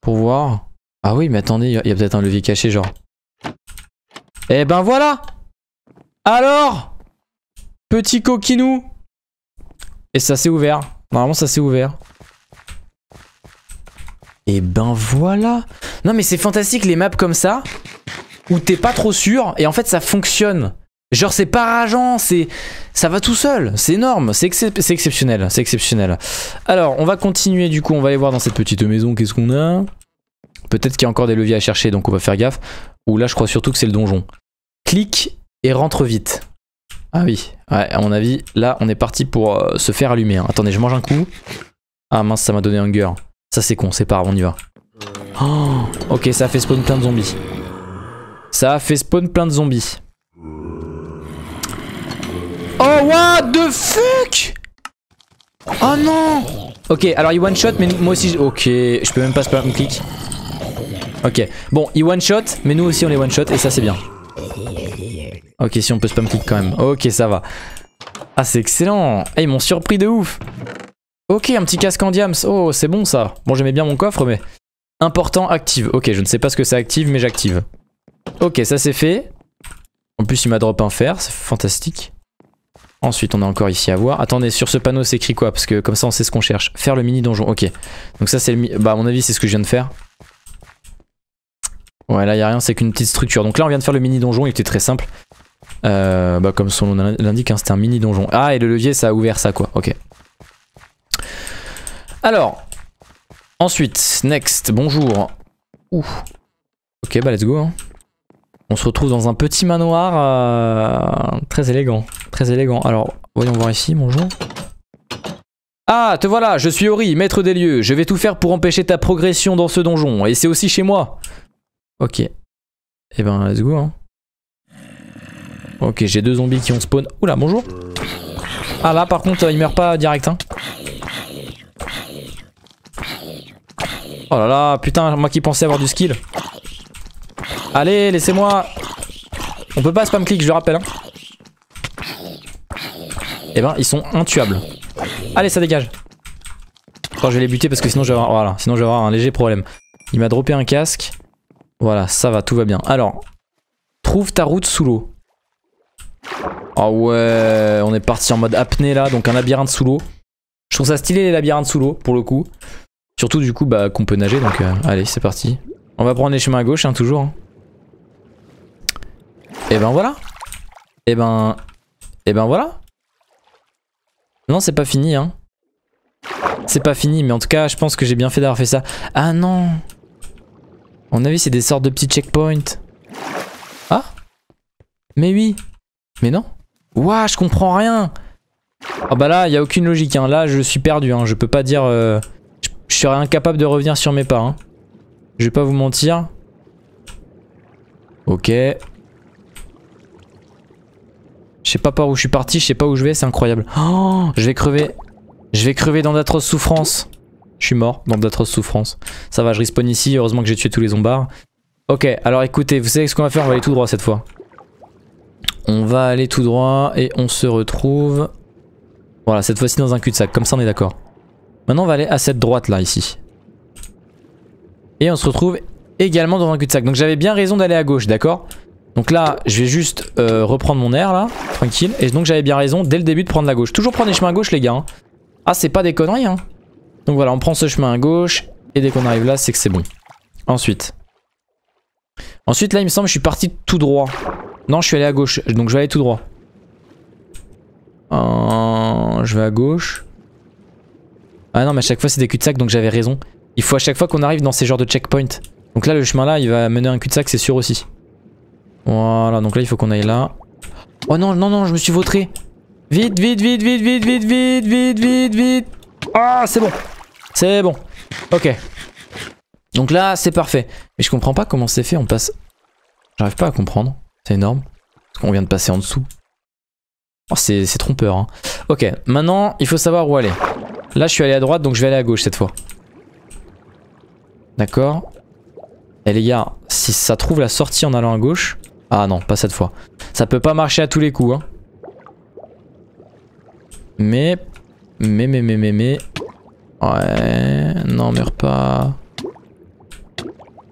Pour voir. Ah oui, mais attendez, il y a, peut-être un levier caché genre. Eh ben voilà Alors Petit coquinou Et ça s'est ouvert. Normalement ça s'est ouvert. Et eh ben voilà. Non mais c'est fantastique les maps comme ça, où t'es pas trop sûr, et en fait ça fonctionne. Genre c'est pas rageant, c'est ça va tout seul, c'est énorme, c'est exceptionnel, c'est exceptionnel. Alors on va continuer du coup, on va aller voir dans cette petite maison qu'est-ce qu'on a. Peut-être qu'il y a encore des leviers à chercher, donc on va faire gaffe. Ou là je crois surtout que c'est le donjon. Clique et rentre vite. Ah oui, à mon avis, là on est parti pour euh, se faire allumer. Hein. Attendez, je mange un coup. Ah mince, ça m'a donné hunger. Ça c'est con, c'est pas grave, on y va. Oh, ok, ça a fait spawn plein de zombies. Ça a fait spawn plein de zombies. Oh, what the fuck Oh non Ok, alors il one shot, mais moi aussi... Ok, je peux même pas spam clic. Ok, bon, il one shot, mais nous aussi on est one shot, et ça c'est bien. Ok, si on peut spam click quand même. Ok, ça va. Ah, c'est excellent Eh, hey, ils m'ont surpris de ouf Ok, un petit casque en diams. Oh, c'est bon ça. Bon, j'aimais bien mon coffre, mais... Important, active. Ok, je ne sais pas ce que ça active, mais j'active. Ok, ça c'est fait. En plus, il m'a drop un fer, c'est fantastique. Ensuite, on a encore ici à voir. Attendez, sur ce panneau, c'est écrit quoi Parce que comme ça, on sait ce qu'on cherche. Faire le mini donjon, ok. Donc ça, c'est le... bah, à mon avis, c'est ce que je viens de faire. Ouais, là, il a rien, c'est qu'une petite structure. Donc là, on vient de faire le mini donjon, il était très simple. Euh, bah, comme son nom l'indique, hein, c'était un mini donjon. Ah, et le levier, ça a ouvert ça, quoi. Ok. Alors, ensuite, next, bonjour. Ouh. Ok, bah let's go. Hein. On se retrouve dans un petit manoir euh, très élégant. Très élégant. Alors, voyons voir ici, bonjour. Ah, te voilà, je suis Ori, maître des lieux. Je vais tout faire pour empêcher ta progression dans ce donjon. Et c'est aussi chez moi. Ok. et eh ben, let's go. Hein. Ok, j'ai deux zombies qui ont spawn. Oula, bonjour. Ah là, par contre, euh, il meurt pas direct. Hein. Oh là là, putain, moi qui pensais avoir du skill. Allez, laissez-moi. On peut pas spam click, je le rappelle. Hein. Eh ben, ils sont intuables. Allez, ça dégage. Attends, je vais les buter parce que sinon je vais avoir, voilà, sinon avoir un léger problème. Il m'a droppé un casque. Voilà, ça va, tout va bien. Alors, trouve ta route sous l'eau. Ah oh ouais, on est parti en mode apnée là, donc un labyrinthe sous l'eau. Je trouve ça stylé les labyrinthes sous l'eau pour le coup. Surtout du coup bah, qu'on peut nager donc euh, allez c'est parti. On va prendre les chemins à gauche hein, toujours. Et hein. Eh ben voilà. Et eh ben... Et eh ben voilà. Non c'est pas fini hein. C'est pas fini mais en tout cas je pense que j'ai bien fait d'avoir fait ça. Ah non On mon avis, c'est des sortes de petits checkpoints. Ah Mais oui Mais non Ouah je comprends rien Ah bah là il a aucune logique hein. Là je suis perdu hein. Je peux pas dire... Euh, je serais incapable de revenir sur mes pas. Hein. Je vais pas vous mentir. Ok. Je sais pas par où je suis parti, je sais pas où je vais, c'est incroyable. Oh, je vais crever. Je vais crever dans d'atroces souffrances. Je suis mort dans d'atroces souffrances. Ça va, je respawn ici. Heureusement que j'ai tué tous les zombards. Ok, alors écoutez, vous savez ce qu'on va faire On va aller tout droit cette fois. On va aller tout droit et on se retrouve... Voilà, cette fois-ci dans un cul-de-sac. Comme ça, on est d'accord. Maintenant, on va aller à cette droite là, ici. Et on se retrouve également dans un cul-de-sac. Donc j'avais bien raison d'aller à gauche, d'accord Donc là, je vais juste euh, reprendre mon air là, tranquille. Et donc j'avais bien raison dès le début de prendre la gauche. Toujours prendre les chemins à gauche, les gars. Hein. Ah, c'est pas des conneries, hein. Donc voilà, on prend ce chemin à gauche. Et dès qu'on arrive là, c'est que c'est bon. Ensuite. Ensuite, là, il me semble que je suis parti tout droit. Non, je suis allé à gauche. Donc je vais aller tout droit. Euh, je vais à gauche. Ah non, mais à chaque fois, c'est des cul-de-sac, donc j'avais raison. Il faut à chaque fois qu'on arrive dans ces genres de checkpoints. Donc là, le chemin là, il va mener un cul-de-sac, c'est sûr aussi. Voilà, donc là, il faut qu'on aille là. Oh non, non, non, je me suis vautré. Vite, vite, vite, vite, vite, vite, vite, vite, vite, vite. Ah, c'est bon. C'est bon. Ok. Donc là, c'est parfait. Mais je comprends pas comment c'est fait, on passe... J'arrive pas à comprendre. C'est énorme. Parce qu'on vient de passer en dessous. Oh, c'est trompeur. Hein. Ok, maintenant, il faut savoir où aller. Là, je suis allé à droite, donc je vais aller à gauche cette fois. D'accord. Et eh, les gars, si ça trouve la sortie en allant à gauche... Ah non, pas cette fois. Ça peut pas marcher à tous les coups. Hein. Mais... Mais, mais, mais, mais, Ouais... Non, meurs pas...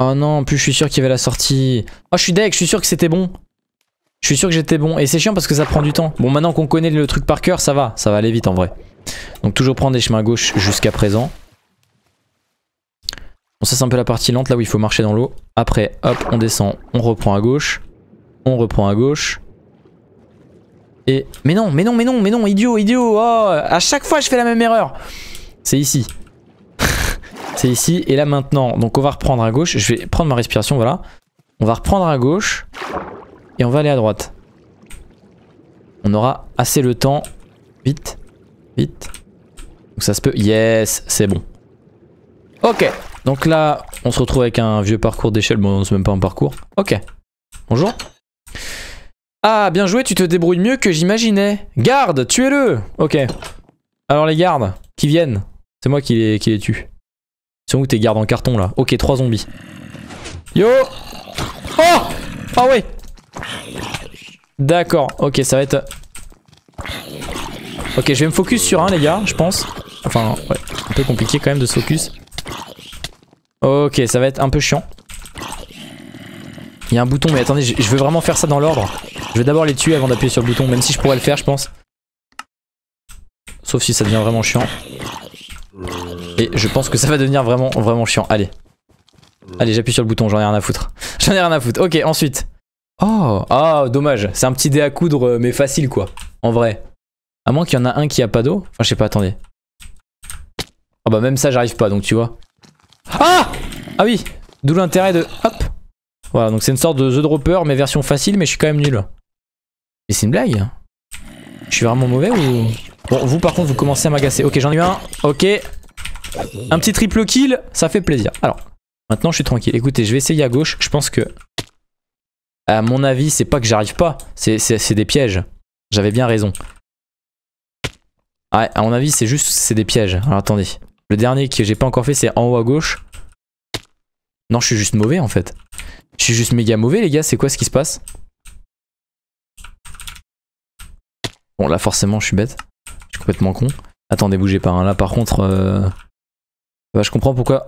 Oh non, en plus je suis sûr qu'il y avait la sortie. Oh, je suis deck, je suis sûr que c'était bon. Je suis sûr que j'étais bon. Et c'est chiant parce que ça prend du temps. Bon, maintenant qu'on connaît le truc par cœur, ça va. Ça va aller vite en vrai. Donc toujours prendre des chemins à gauche jusqu'à présent. Bon ça c'est un peu la partie lente là où il faut marcher dans l'eau. Après hop on descend, on reprend à gauche. On reprend à gauche. Et... Mais non, mais non, mais non, mais non, idiot, idiot Oh À chaque fois je fais la même erreur C'est ici. c'est ici. Et là maintenant, donc on va reprendre à gauche. Je vais prendre ma respiration, voilà. On va reprendre à gauche. Et on va aller à droite. On aura assez le temps. Vite. Vite. Donc ça se peut. Yes, c'est bon. Ok. Donc là, on se retrouve avec un vieux parcours d'échelle. Bon, c'est même pas un parcours. Ok. Bonjour. Ah, bien joué, tu te débrouilles mieux que j'imaginais. Garde, tuez-le Ok. Alors les gardes, qui viennent C'est moi qui les, tue. C'est où tes gardes en carton là Ok, trois zombies. Yo Oh Ah ouais D'accord, ok, ça va être... Ok, je vais me focus sur un, les gars, je pense. Enfin, ouais, un peu compliqué quand même de se focus. Ok, ça va être un peu chiant. Il y a un bouton, mais attendez, je veux vraiment faire ça dans l'ordre. Je vais d'abord les tuer avant d'appuyer sur le bouton, même si je pourrais le faire, je pense. Sauf si ça devient vraiment chiant. Et je pense que ça va devenir vraiment, vraiment chiant. Allez. Allez, j'appuie sur le bouton, j'en ai rien à foutre. J'en ai rien à foutre. Ok, ensuite. Oh, ah, dommage. C'est un petit dé à coudre, mais facile, quoi. En vrai. À moins qu'il y en a un qui a pas d'eau. Enfin, je sais pas, attendez. Ah bah même ça, j'arrive pas, donc tu vois. Ah Ah oui D'où l'intérêt de... Hop Voilà, donc c'est une sorte de The Dropper, mais version facile, mais je suis quand même nul. Mais c'est une blague Je suis vraiment mauvais ou... Bon, vous par contre, vous commencez à m'agacer. Ok, j'en ai un. Ok. Un petit triple kill, ça fait plaisir. Alors, maintenant je suis tranquille. Écoutez, je vais essayer à gauche. Je pense que... À mon avis, c'est pas que j'arrive pas. C'est des pièges. J'avais bien raison. Ah, à mon avis, c'est juste c'est des pièges. Alors attendez. Le dernier que j'ai pas encore fait, c'est en haut à gauche. Non, je suis juste mauvais en fait. Je suis juste méga mauvais, les gars. C'est quoi ce qui se passe Bon, là, forcément, je suis bête. Je suis complètement con. Attendez, bougez pas. Hein. Là, par contre. Bah, je comprends pourquoi.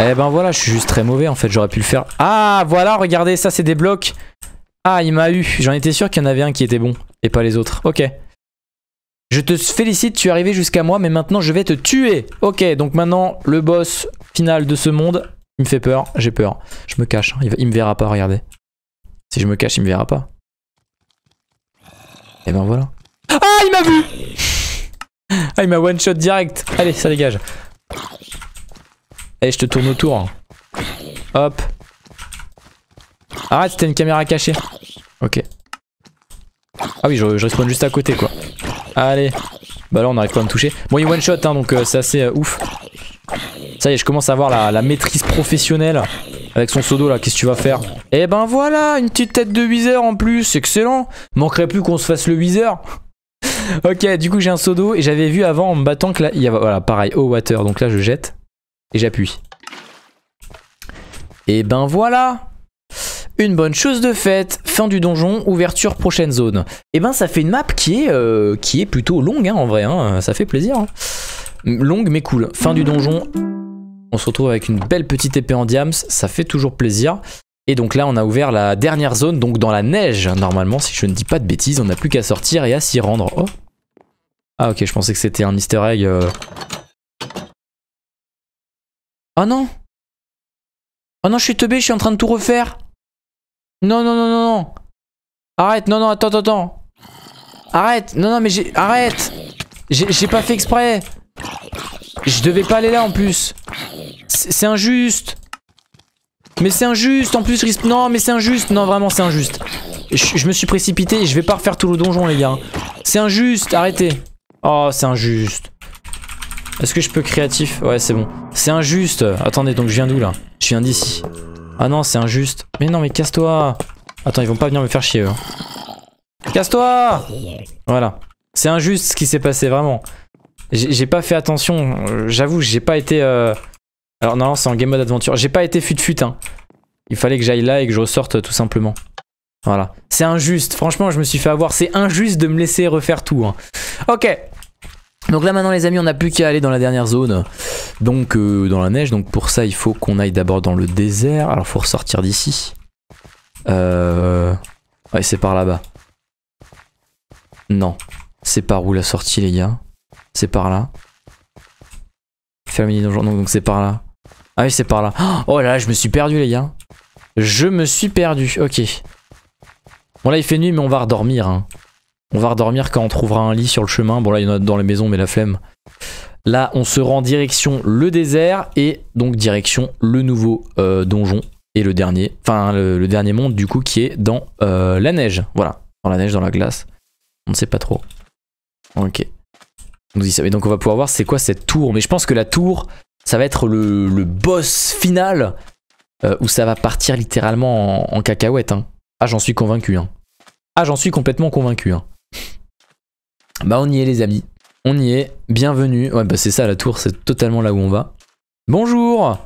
Eh ben voilà, je suis juste très mauvais en fait. J'aurais pu le faire. Ah, voilà, regardez, ça, c'est des blocs. Ah, il m'a eu. J'en étais sûr qu'il y en avait un qui était bon et pas les autres. Ok. Je te félicite, tu es arrivé jusqu'à moi, mais maintenant je vais te tuer. Ok, donc maintenant le boss final de ce monde, il me fait peur, j'ai peur. Je me cache, hein. il, me verra pas, regardez. Si je me cache, il me verra pas. Et eh ben voilà. Ah, il m'a vu Ah, il m'a one shot direct. Allez, ça dégage. Et eh, je te tourne autour. Hein. Hop. Arrête, c'était une caméra cachée. Ok. Ah oui, je, respawn juste à côté quoi. Allez. Bah là, on arrive pas à me toucher. Bon, il one shot, hein, donc euh, c'est assez euh, ouf. Ça y est, je commence à avoir la, maîtrise professionnelle avec son sodo là. Qu'est-ce que tu vas faire Eh ben voilà, une petite tête de viseur en plus, excellent. Manquerait plus qu'on se fasse le viseur. ok, du coup j'ai un sodo et j'avais vu avant en me battant que là, il y a voilà pareil, au water. Donc là je jette et j'appuie. Et eh ben voilà. Une bonne chose de faite, fin du donjon, ouverture prochaine zone. Et eh ben ça fait une map qui est, euh, qui est plutôt longue hein, en vrai, hein. ça fait plaisir. Hein. Longue mais cool. Fin du donjon, on se retrouve avec une belle petite épée en diams, ça fait toujours plaisir. Et donc là, on a ouvert la dernière zone, donc dans la neige, normalement, si je ne dis pas de bêtises, on n'a plus qu'à sortir et à s'y rendre. Oh. Ah ok, je pensais que c'était un easter egg. Euh... Oh non Oh non, je suis teubé, je suis en train de tout refaire non, non, non, non, non. Arrête, non, non, attends, attends, Arrête, non, non, mais j'ai... Arrête J'ai pas fait exprès Je devais pas aller là, en plus. C'est injuste Mais c'est injuste, en plus, risque... Non, mais c'est injuste Non, vraiment, c'est injuste. Je, je, me suis précipité, et je vais pas refaire tout le donjon, les gars. C'est injuste, arrêtez Oh, c'est injuste. Est-ce que je peux créatif Ouais, c'est bon. C'est injuste Attendez, donc je viens d'où, là Je viens d'ici. Ah non, c'est injuste. Mais non, mais casse-toi. Attends, ils vont pas venir me faire chier, eux. Casse-toi Voilà. C'est injuste ce qui s'est passé, vraiment. J'ai pas fait attention. Euh, j'avoue, j'ai pas été... Euh, Alors non, c'est en game mode aventure J'ai pas été fut-fut, hein. Il fallait que j'aille là et que je ressorte, euh, tout simplement. Voilà. C'est injuste. Franchement, je me suis fait avoir. C'est injuste de me laisser refaire tout. Hein. Ok. Donc là maintenant les amis on n'a plus qu'à aller dans la dernière zone Donc euh, dans la neige Donc pour ça il faut qu'on aille d'abord dans le désert Alors faut ressortir d'ici euh... Ouais c'est par là-bas Non C'est par où la sortie les gars C'est par là les Donjon donc c'est par là Ah oui c'est par là Oh là là je me suis perdu les gars Je me suis perdu ok Bon là il fait nuit mais on va redormir hein. On va redormir quand on trouvera un lit sur le chemin. Bon là il y en a dans les maisons mais la flemme. Là on se rend direction le désert et donc direction le nouveau euh, donjon et le dernier, enfin le, dernier monde du coup qui est dans euh, la neige. Voilà, dans la neige, dans la glace. On ne sait pas trop. Ok. donc on va pouvoir voir c'est quoi cette tour. Mais je pense que la tour, ça va être le, boss final euh, où ça va partir littéralement en, cacahuète. Hein. Ah j'en suis convaincu. Hein. Ah j'en suis complètement convaincu. Hein. Bah on y est les amis, on y est, bienvenue. Ouais bah c'est ça la tour, c'est totalement là où on va. Bonjour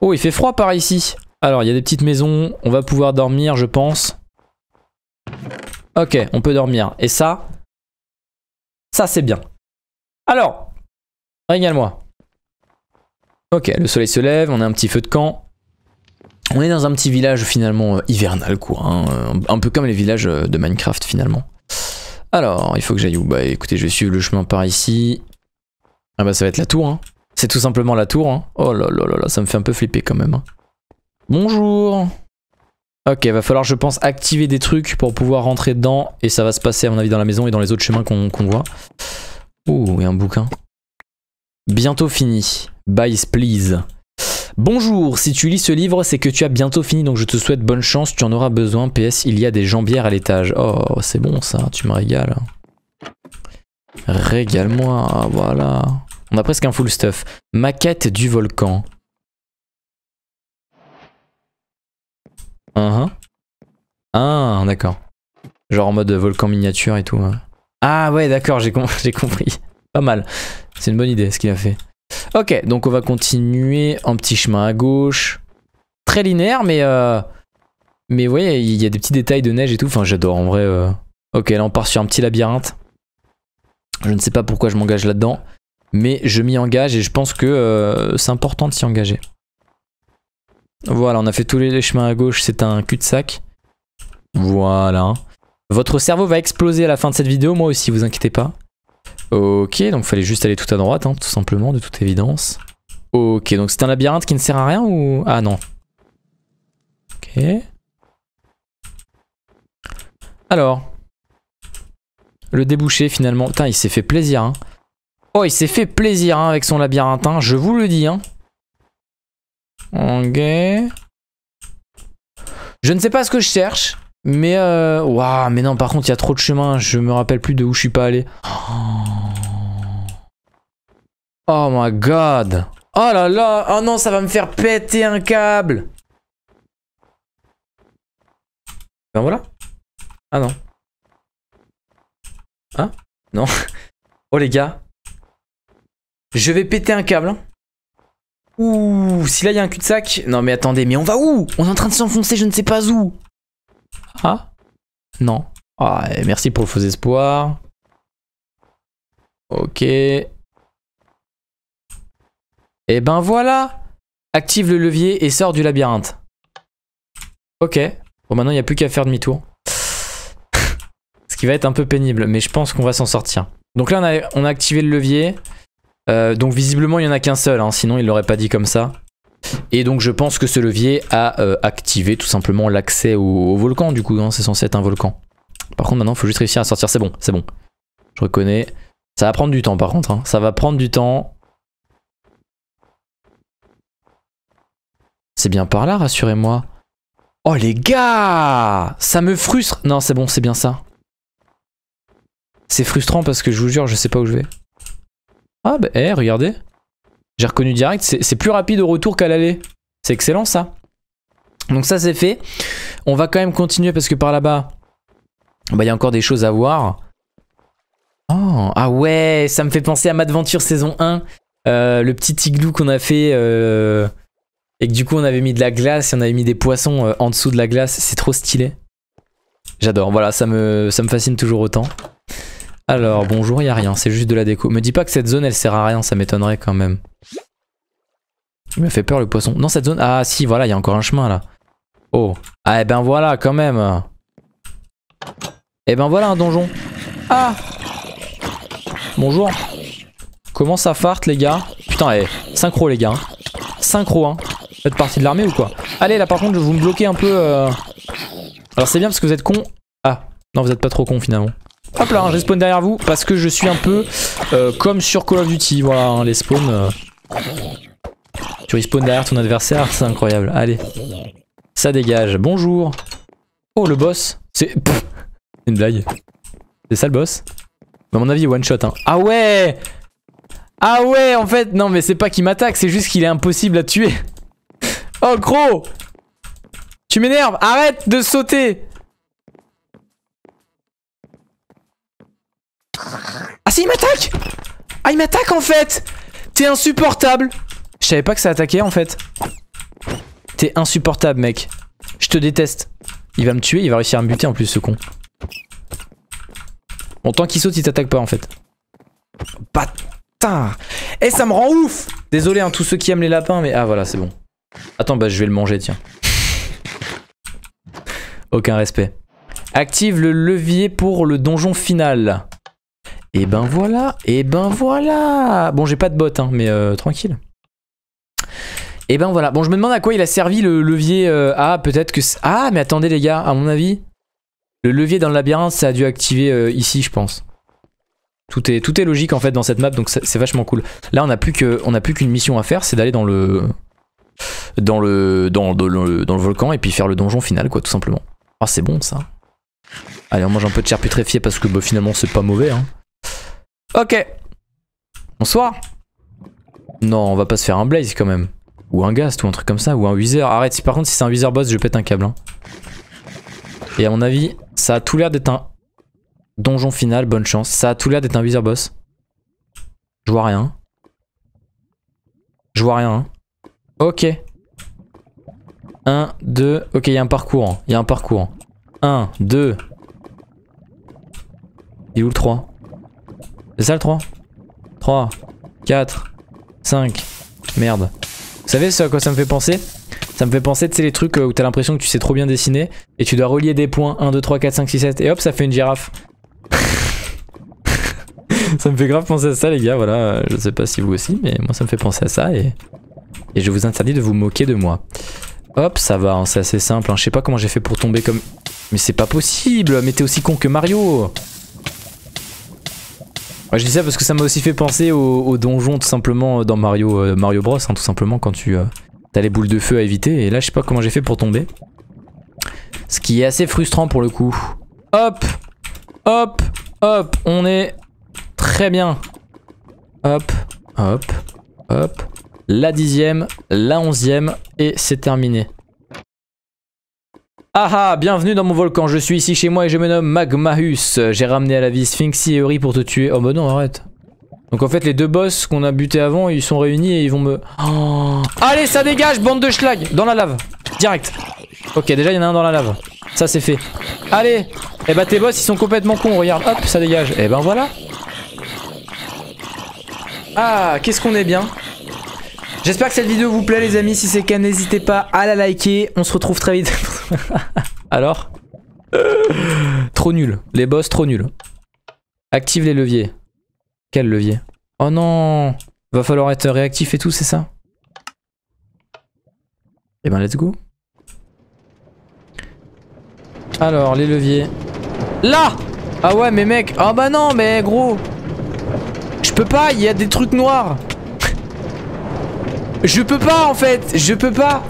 Oh il fait froid par ici Alors il y a des petites maisons, on va pouvoir dormir je pense. Ok, on peut dormir. Et ça, ça c'est bien. Alors, régale-moi. Ok, le soleil se lève, on a un petit feu de camp. On est dans un petit village finalement euh, hivernal quoi, hein. un peu comme les villages euh, de Minecraft finalement. Alors, il faut que j'aille où Bah écoutez, je vais suivre le chemin par ici. Ah bah ça va être la tour, hein. C'est tout simplement la tour, hein. Oh là là là là, ça me fait un peu flipper quand même. Hein. Bonjour Ok, va falloir, je pense, activer des trucs pour pouvoir rentrer dedans. Et ça va se passer, à mon avis, dans la maison et dans les autres chemins qu'on voit. Ouh, et un bouquin. Bientôt fini. Bye, please. Bonjour, si tu lis ce livre, c'est que tu as bientôt fini, donc je te souhaite bonne chance, tu en auras besoin. PS, il y a des jambières à l'étage. Oh, c'est bon ça, tu me régales. Régale-moi, voilà. On a presque un full stuff. Maquette du volcan. Uh-huh. Ah, d'accord. Genre en mode volcan miniature et tout. Hein. Ah ouais, d'accord, j'ai compris. Pas mal. C'est une bonne idée ce qu'il a fait. Ok, donc on va continuer en petit chemin à gauche. Très linéaire, mais... Euh, mais vous voyez, il y a des petits détails de neige et tout. Enfin, j'adore, en vrai. Euh. Ok, là, on part sur un petit labyrinthe. Je ne sais pas pourquoi je m'engage là-dedans. Mais je m'y engage et je pense que euh, c'est important de s'y engager. Voilà, on a fait tous les chemins à gauche. C'est un cul-de-sac. Voilà. Votre cerveau va exploser à la fin de cette vidéo. Moi aussi, vous inquiétez pas. Ok, donc fallait juste aller tout à droite, hein, tout simplement, de toute évidence. Ok, donc c'est un labyrinthe qui ne sert à rien ou... Ah non. Ok. Alors. Le débouché finalement. Putain, il s'est fait plaisir. Hein. Oh, il s'est fait plaisir hein, avec son labyrinthe hein, je vous le dis. Hein. Ok. Je ne sais pas ce que je cherche. Mais euh, mais non, par contre, il y a trop de chemins. Je me rappelle plus de où je suis pas allé. Oh, oh, my god. Oh là là. Oh non, ça va me faire péter un câble. Ben voilà. Ah non. Hein Non. oh les gars. Je vais péter un câble. Hein. Ouh, si là il y a un cul-de-sac. Non mais attendez, mais on va où On est en train de s'enfoncer, je ne sais pas où. Ah Non. Ah, merci pour le faux espoir. Ok. Et eh ben voilà Active le levier et sort du labyrinthe. Ok. Bon, maintenant, il n'y a plus qu'à faire demi-tour. Ce qui va être un peu pénible, mais je pense qu'on va s'en sortir. Donc là, on a, on a, activé le levier. Euh, donc visiblement, il n'y en a qu'un seul, hein. sinon il l'aurait pas dit comme ça. Et donc je pense que ce levier a euh, activé tout simplement l'accès au, volcan du coup, hein. c'est censé être un volcan. Par contre maintenant il faut juste réussir à sortir, c'est bon, c'est bon. Je reconnais. Ça va prendre du temps par contre, hein. ça va prendre du temps. C'est bien par là, rassurez-moi. Oh les gars Ça me frustre Non c'est bon, c'est bien ça. C'est frustrant parce que je vous jure, je sais pas où je vais. Ah bah, hé, eh, regardez j'ai reconnu direct, c'est plus rapide au retour qu'à l'aller. C'est excellent ça. Donc ça c'est fait. On va quand même continuer parce que par là-bas, bah, il y a encore des choses à voir. Oh, ah ouais, ça me fait penser à Madventure saison 1. Euh, le petit igloo qu'on a fait euh, et que du coup on avait mis de la glace et on avait mis des poissons euh, en dessous de la glace. C'est trop stylé. J'adore, voilà, ça me, ça me fascine toujours autant. Alors, bonjour, y a rien, c'est juste de la déco. Me dis pas que cette zone, elle sert à rien, ça m'étonnerait quand même. Il me fait peur le poisson. Dans cette zone... Ah si, voilà, il y a encore un chemin là. Oh. Ah, et eh ben voilà, quand même. Et eh ben voilà un donjon. Ah Bonjour. Comment ça farte, les gars Putain, eh, synchro, les gars. Hein. Synchro, hein. êtes partie de l'armée ou quoi Allez, là, par contre, je vous me bloquez un peu... Euh. Alors, c'est bien parce que vous êtes con. Ah, non, vous êtes pas trop con, finalement. Hop là, je respawn spawn derrière vous parce que je suis un peu euh, comme sur Call of Duty. Voilà, hein, les spawns. Euh. Tu respawns derrière ton adversaire, c'est incroyable. Allez, ça dégage. Bonjour. Oh, le boss. C'est une blague. C'est ça le boss À mon avis, one shot. Hein. Ah ouais Ah ouais, en fait, non, mais c'est pas qu'il m'attaque, c'est juste qu'il est impossible à tuer. Oh, gros Tu m'énerves Arrête de sauter Ah si, il m'attaque Ah, il m'attaque en fait T'es insupportable Je savais pas que ça attaquait en fait. T'es insupportable, mec. Je te déteste. Il va me tuer, il va réussir à me buter en plus, ce con. Bon, tant qu'il saute, il t'attaque pas en fait. Bâtard Eh, ça me rend ouf Désolé, hein, tous ceux qui aiment les lapins, mais... Ah, voilà, c'est bon. Attends, bah je vais le manger, tiens. Aucun respect. Active le levier pour le donjon final. Et ben voilà, et ben voilà Bon, j'ai pas de bottes, hein, mais euh, tranquille. Et ben voilà. Bon, je me demande à quoi il a servi le levier. Euh, ah, peut-être que... Ah, mais attendez les gars, à mon avis, le levier dans le labyrinthe, ça a dû activer euh, ici, je pense. Tout est, tout est logique en fait dans cette map, donc c'est vachement cool. Là, on n'a plus qu'une mission à faire, c'est d'aller dans le... Dans le, dans, le, volcan et puis faire le donjon final, quoi, tout simplement. Ah, c'est bon ça. Allez, on mange un peu de chair putréfiée parce que bah, finalement, c'est pas mauvais, hein. Ok. Bonsoir. Non, on va pas se faire un blaze quand même. Ou un ghast ou un truc comme ça, ou un wizard. Arrête, si par contre si c'est un wizard boss, je pète un câble. Hein. Et à mon avis, ça a tout l'air d'être un donjon final, bonne chance. Ça a tout l'air d'être un wizard boss. Je vois rien. Je vois rien. Hein. Ok. 1, 2. Ok, il y a un parcours. Il y a un parcours. 1, 2. Il est où le 3 c'est ça le 3 3, 4, 5. Merde. Vous savez ce à quoi ça me fait penser ça me fait penser, tu sais, les trucs euh, où t'as l'impression que tu sais trop bien dessiner et tu dois relier des points 1, 2, 3, 4, 5, 6, 7 et hop, ça fait une girafe. ça me fait grave penser à ça, les gars. Voilà, je sais pas si vous aussi, mais moi ça me fait penser à ça et, et je vous interdis de vous moquer de moi. Hop, ça va, hein, c'est assez simple. Hein. Je sais pas comment j'ai fait pour tomber comme. Mais c'est pas possible, mais t'es aussi con que Mario! je dis ça parce que ça m'a aussi fait penser au, donjon tout simplement euh, dans Mario, euh, Mario Bros. Hein, tout simplement quand tu euh, as les boules de feu à éviter. Et là je sais pas comment j'ai fait pour tomber. Ce qui est assez frustrant pour le coup. Hop Hop Hop On est très bien. Hop Hop Hop La dixième, la onzième et c'est terminé. Ah ah bienvenue dans mon volcan, je suis ici chez moi et je me nomme Magmahus. J'ai ramené à la vie Sphinxie et Eury pour te tuer. Oh bah non, arrête. Donc en fait les deux boss qu'on a butés avant, ils sont réunis et ils vont me... Oh. Allez ça dégage, bande de schlag Dans la lave, direct. Ok déjà il y en a un dans la lave. Ça c'est fait. Allez Et eh bah tes boss ils sont complètement cons, regarde. Hop, ça dégage. Et eh ben voilà. Ah, qu'est-ce qu'on est bien J'espère que cette vidéo vous plaît les amis. Si c'est le cas, n'hésitez pas à la liker. On se retrouve très vite. Alors Trop nul. Les boss trop nul Active les leviers. Quel levier Oh non Va falloir être réactif et tout, c'est ça Eh ben let's go. Alors, les leviers. Là Ah ouais, mais mec Ah bah non, mais gros Je peux pas, il y a des trucs noirs je peux pas en fait Je peux pas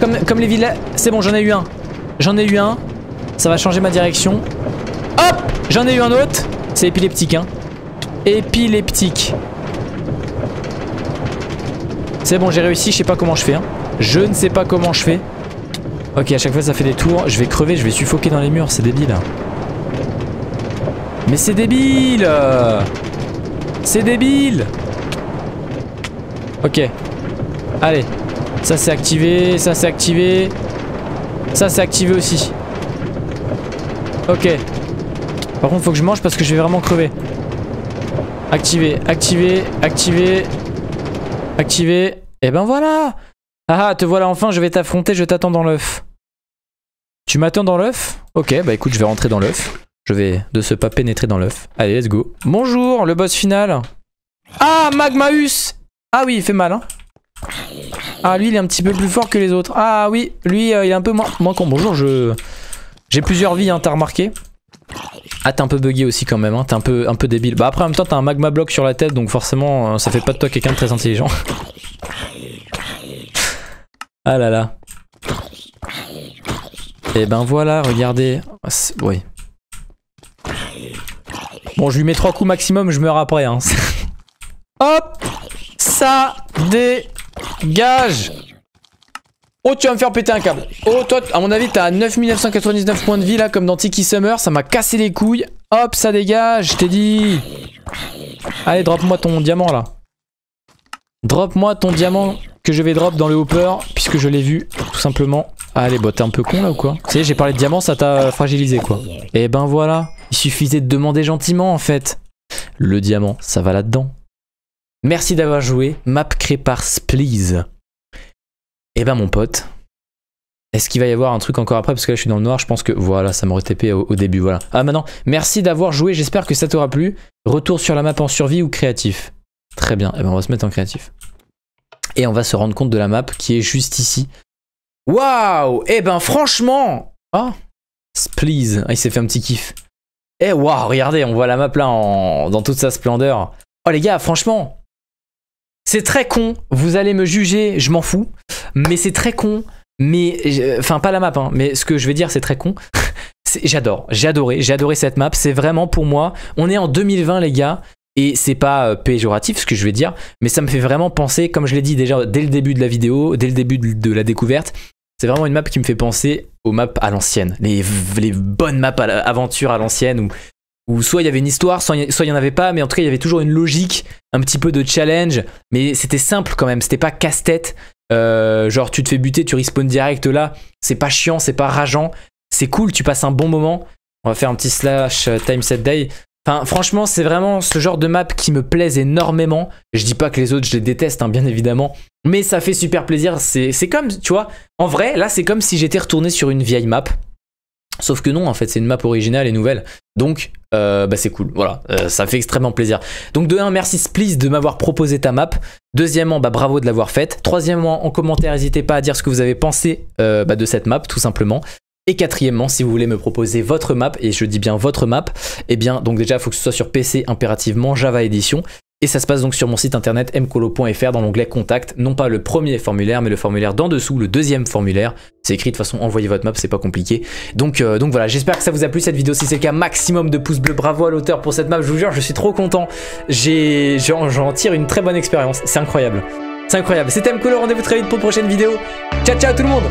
Comme, comme les villas... C'est bon, j'en ai eu un. J'en ai eu un. Ça va changer ma direction. Hop J'en ai eu un autre. C'est épileptique, hein. Épileptique. C'est bon, j'ai réussi. Je sais pas comment je fais. Hein. Je ne sais pas comment je fais. Ok, à chaque fois, ça fait des tours. Je vais crever, je vais suffoquer dans les murs. C'est débile. Mais c'est débile C'est débile Ok, Allez, ça c'est activé, ça c'est activé. Ça c'est activé aussi. Ok. Par contre, faut que je mange parce que je vais vraiment crever. Activé, activé, activé, activé. Et eh ben voilà Ah, te voilà enfin, je vais t'affronter, je t'attends dans l'œuf. Tu m'attends dans l'œuf Ok, bah écoute, je vais rentrer dans l'œuf. Je vais de ce pas pénétrer dans l'œuf. Allez, let's go. Bonjour, le boss final. Ah, Magmaus Ah oui, il fait mal, hein ah, lui, il est un petit peu plus fort que les autres. Ah oui, lui, euh, il est un peu moins, moins con. Bonjour, je... J'ai plusieurs vies, hein, t'as remarqué ah t'es un peu buggé aussi quand même, hein. t'es un peu, un peu débile. Bah après en même temps t'as un magma bloc sur la tête donc forcément euh, ça fait pas de toi quelqu'un de très intelligent. ah là là. Et eh ben voilà, regardez. Oui. Bon je lui mets trois coups maximum, je meurs hein. après. Hop Ça dé... Gage Oh tu vas me faire péter un câble Oh toi à mon avis t'as 9999 points de vie là comme dans Tiki Summer Ça m'a cassé les couilles Hop ça dégage je t'ai dit Allez drop moi ton diamant là Drop moi ton diamant que je vais drop dans le hopper puisque je l'ai vu tout simplement. Allez bah t'es un peu con là ou quoi Tu sais j'ai parlé de diamant ça t'a fragilisé quoi. Et eh ben voilà, il suffisait de demander gentiment en fait. Le diamant ça va là-dedans. Merci d'avoir joué. Map créée par Splease. Eh ben mon pote. Est-ce qu'il va y avoir un truc encore après Parce que là je suis dans le noir, je pense que... Voilà, ça m'aurait TP au, début, voilà. Ah maintenant, merci d'avoir joué, j'espère que ça t'aura plu. Retour sur la map en survie ou créatif Très bien, eh ben on va se mettre en créatif. Et on va se rendre compte de la map qui est juste ici. Waouh Eh ben franchement Ah oh. il s'est fait un petit kiff. Eh waouh, regardez, on voit la map là dans toute sa splendeur. Oh les gars, franchement, c'est très con, vous allez me juger, je m'en fous, mais c'est très con, mais... Euh, enfin, pas la map, hein, mais ce que je vais dire, c'est très con. J'adore, j'ai adoré, j'ai adoré cette map, c'est vraiment pour moi... On est en 2020, les gars, et c'est pas euh, péjoratif ce que je vais dire, mais ça me fait vraiment penser, comme je l'ai dit déjà dès le début de la vidéo, dès le début de la découverte, c'est vraiment une map qui me fait penser aux maps à l'ancienne, les, bonnes maps à aventure à l'ancienne ou ou soit il y avait une histoire, soit il n'y en avait pas, mais en tout cas il y avait toujours une logique, un petit peu de challenge, mais c'était simple quand même, c'était pas casse-tête, euh, genre tu te fais buter, tu respawns direct là, c'est pas chiant, c'est pas rageant, c'est cool, tu passes un bon moment, on va faire un petit slash euh, time set day, enfin franchement c'est vraiment ce genre de map qui me plaise énormément, je dis pas que les autres je les déteste hein, bien évidemment, mais ça fait super plaisir, c'est comme, tu vois, en vrai là c'est comme si j'étais retourné sur une vieille map, Sauf que non, en fait, c'est une map originale et nouvelle. Donc, euh, bah c'est cool. Voilà, euh, ça fait extrêmement plaisir. Donc, de 1, merci Splice de m'avoir proposé ta map. Deuxièmement, bah, bravo de l'avoir faite. Troisièmement, en commentaire, n'hésitez pas à dire ce que vous avez pensé euh, bah, de cette map, tout simplement. Et quatrièmement, si vous voulez me proposer votre map, et je dis bien votre map, eh bien, donc déjà, il faut que ce soit sur PC impérativement, Java Edition. Et ça se passe donc sur mon site internet mcolo.fr dans l'onglet contact, non pas le premier formulaire, mais le formulaire d'en dessous, le deuxième formulaire. C'est écrit de façon envoyez votre map, c'est pas compliqué. Donc, euh, donc voilà, j'espère que ça vous a plu cette vidéo. Si c'est le cas, maximum de pouces bleus, bravo à l'auteur pour cette map, je vous jure, je suis trop content. J'en tire une très bonne expérience, c'est incroyable. C'est incroyable. C'était Mcolo, rendez-vous très vite pour une prochaine vidéo. Ciao ciao tout le monde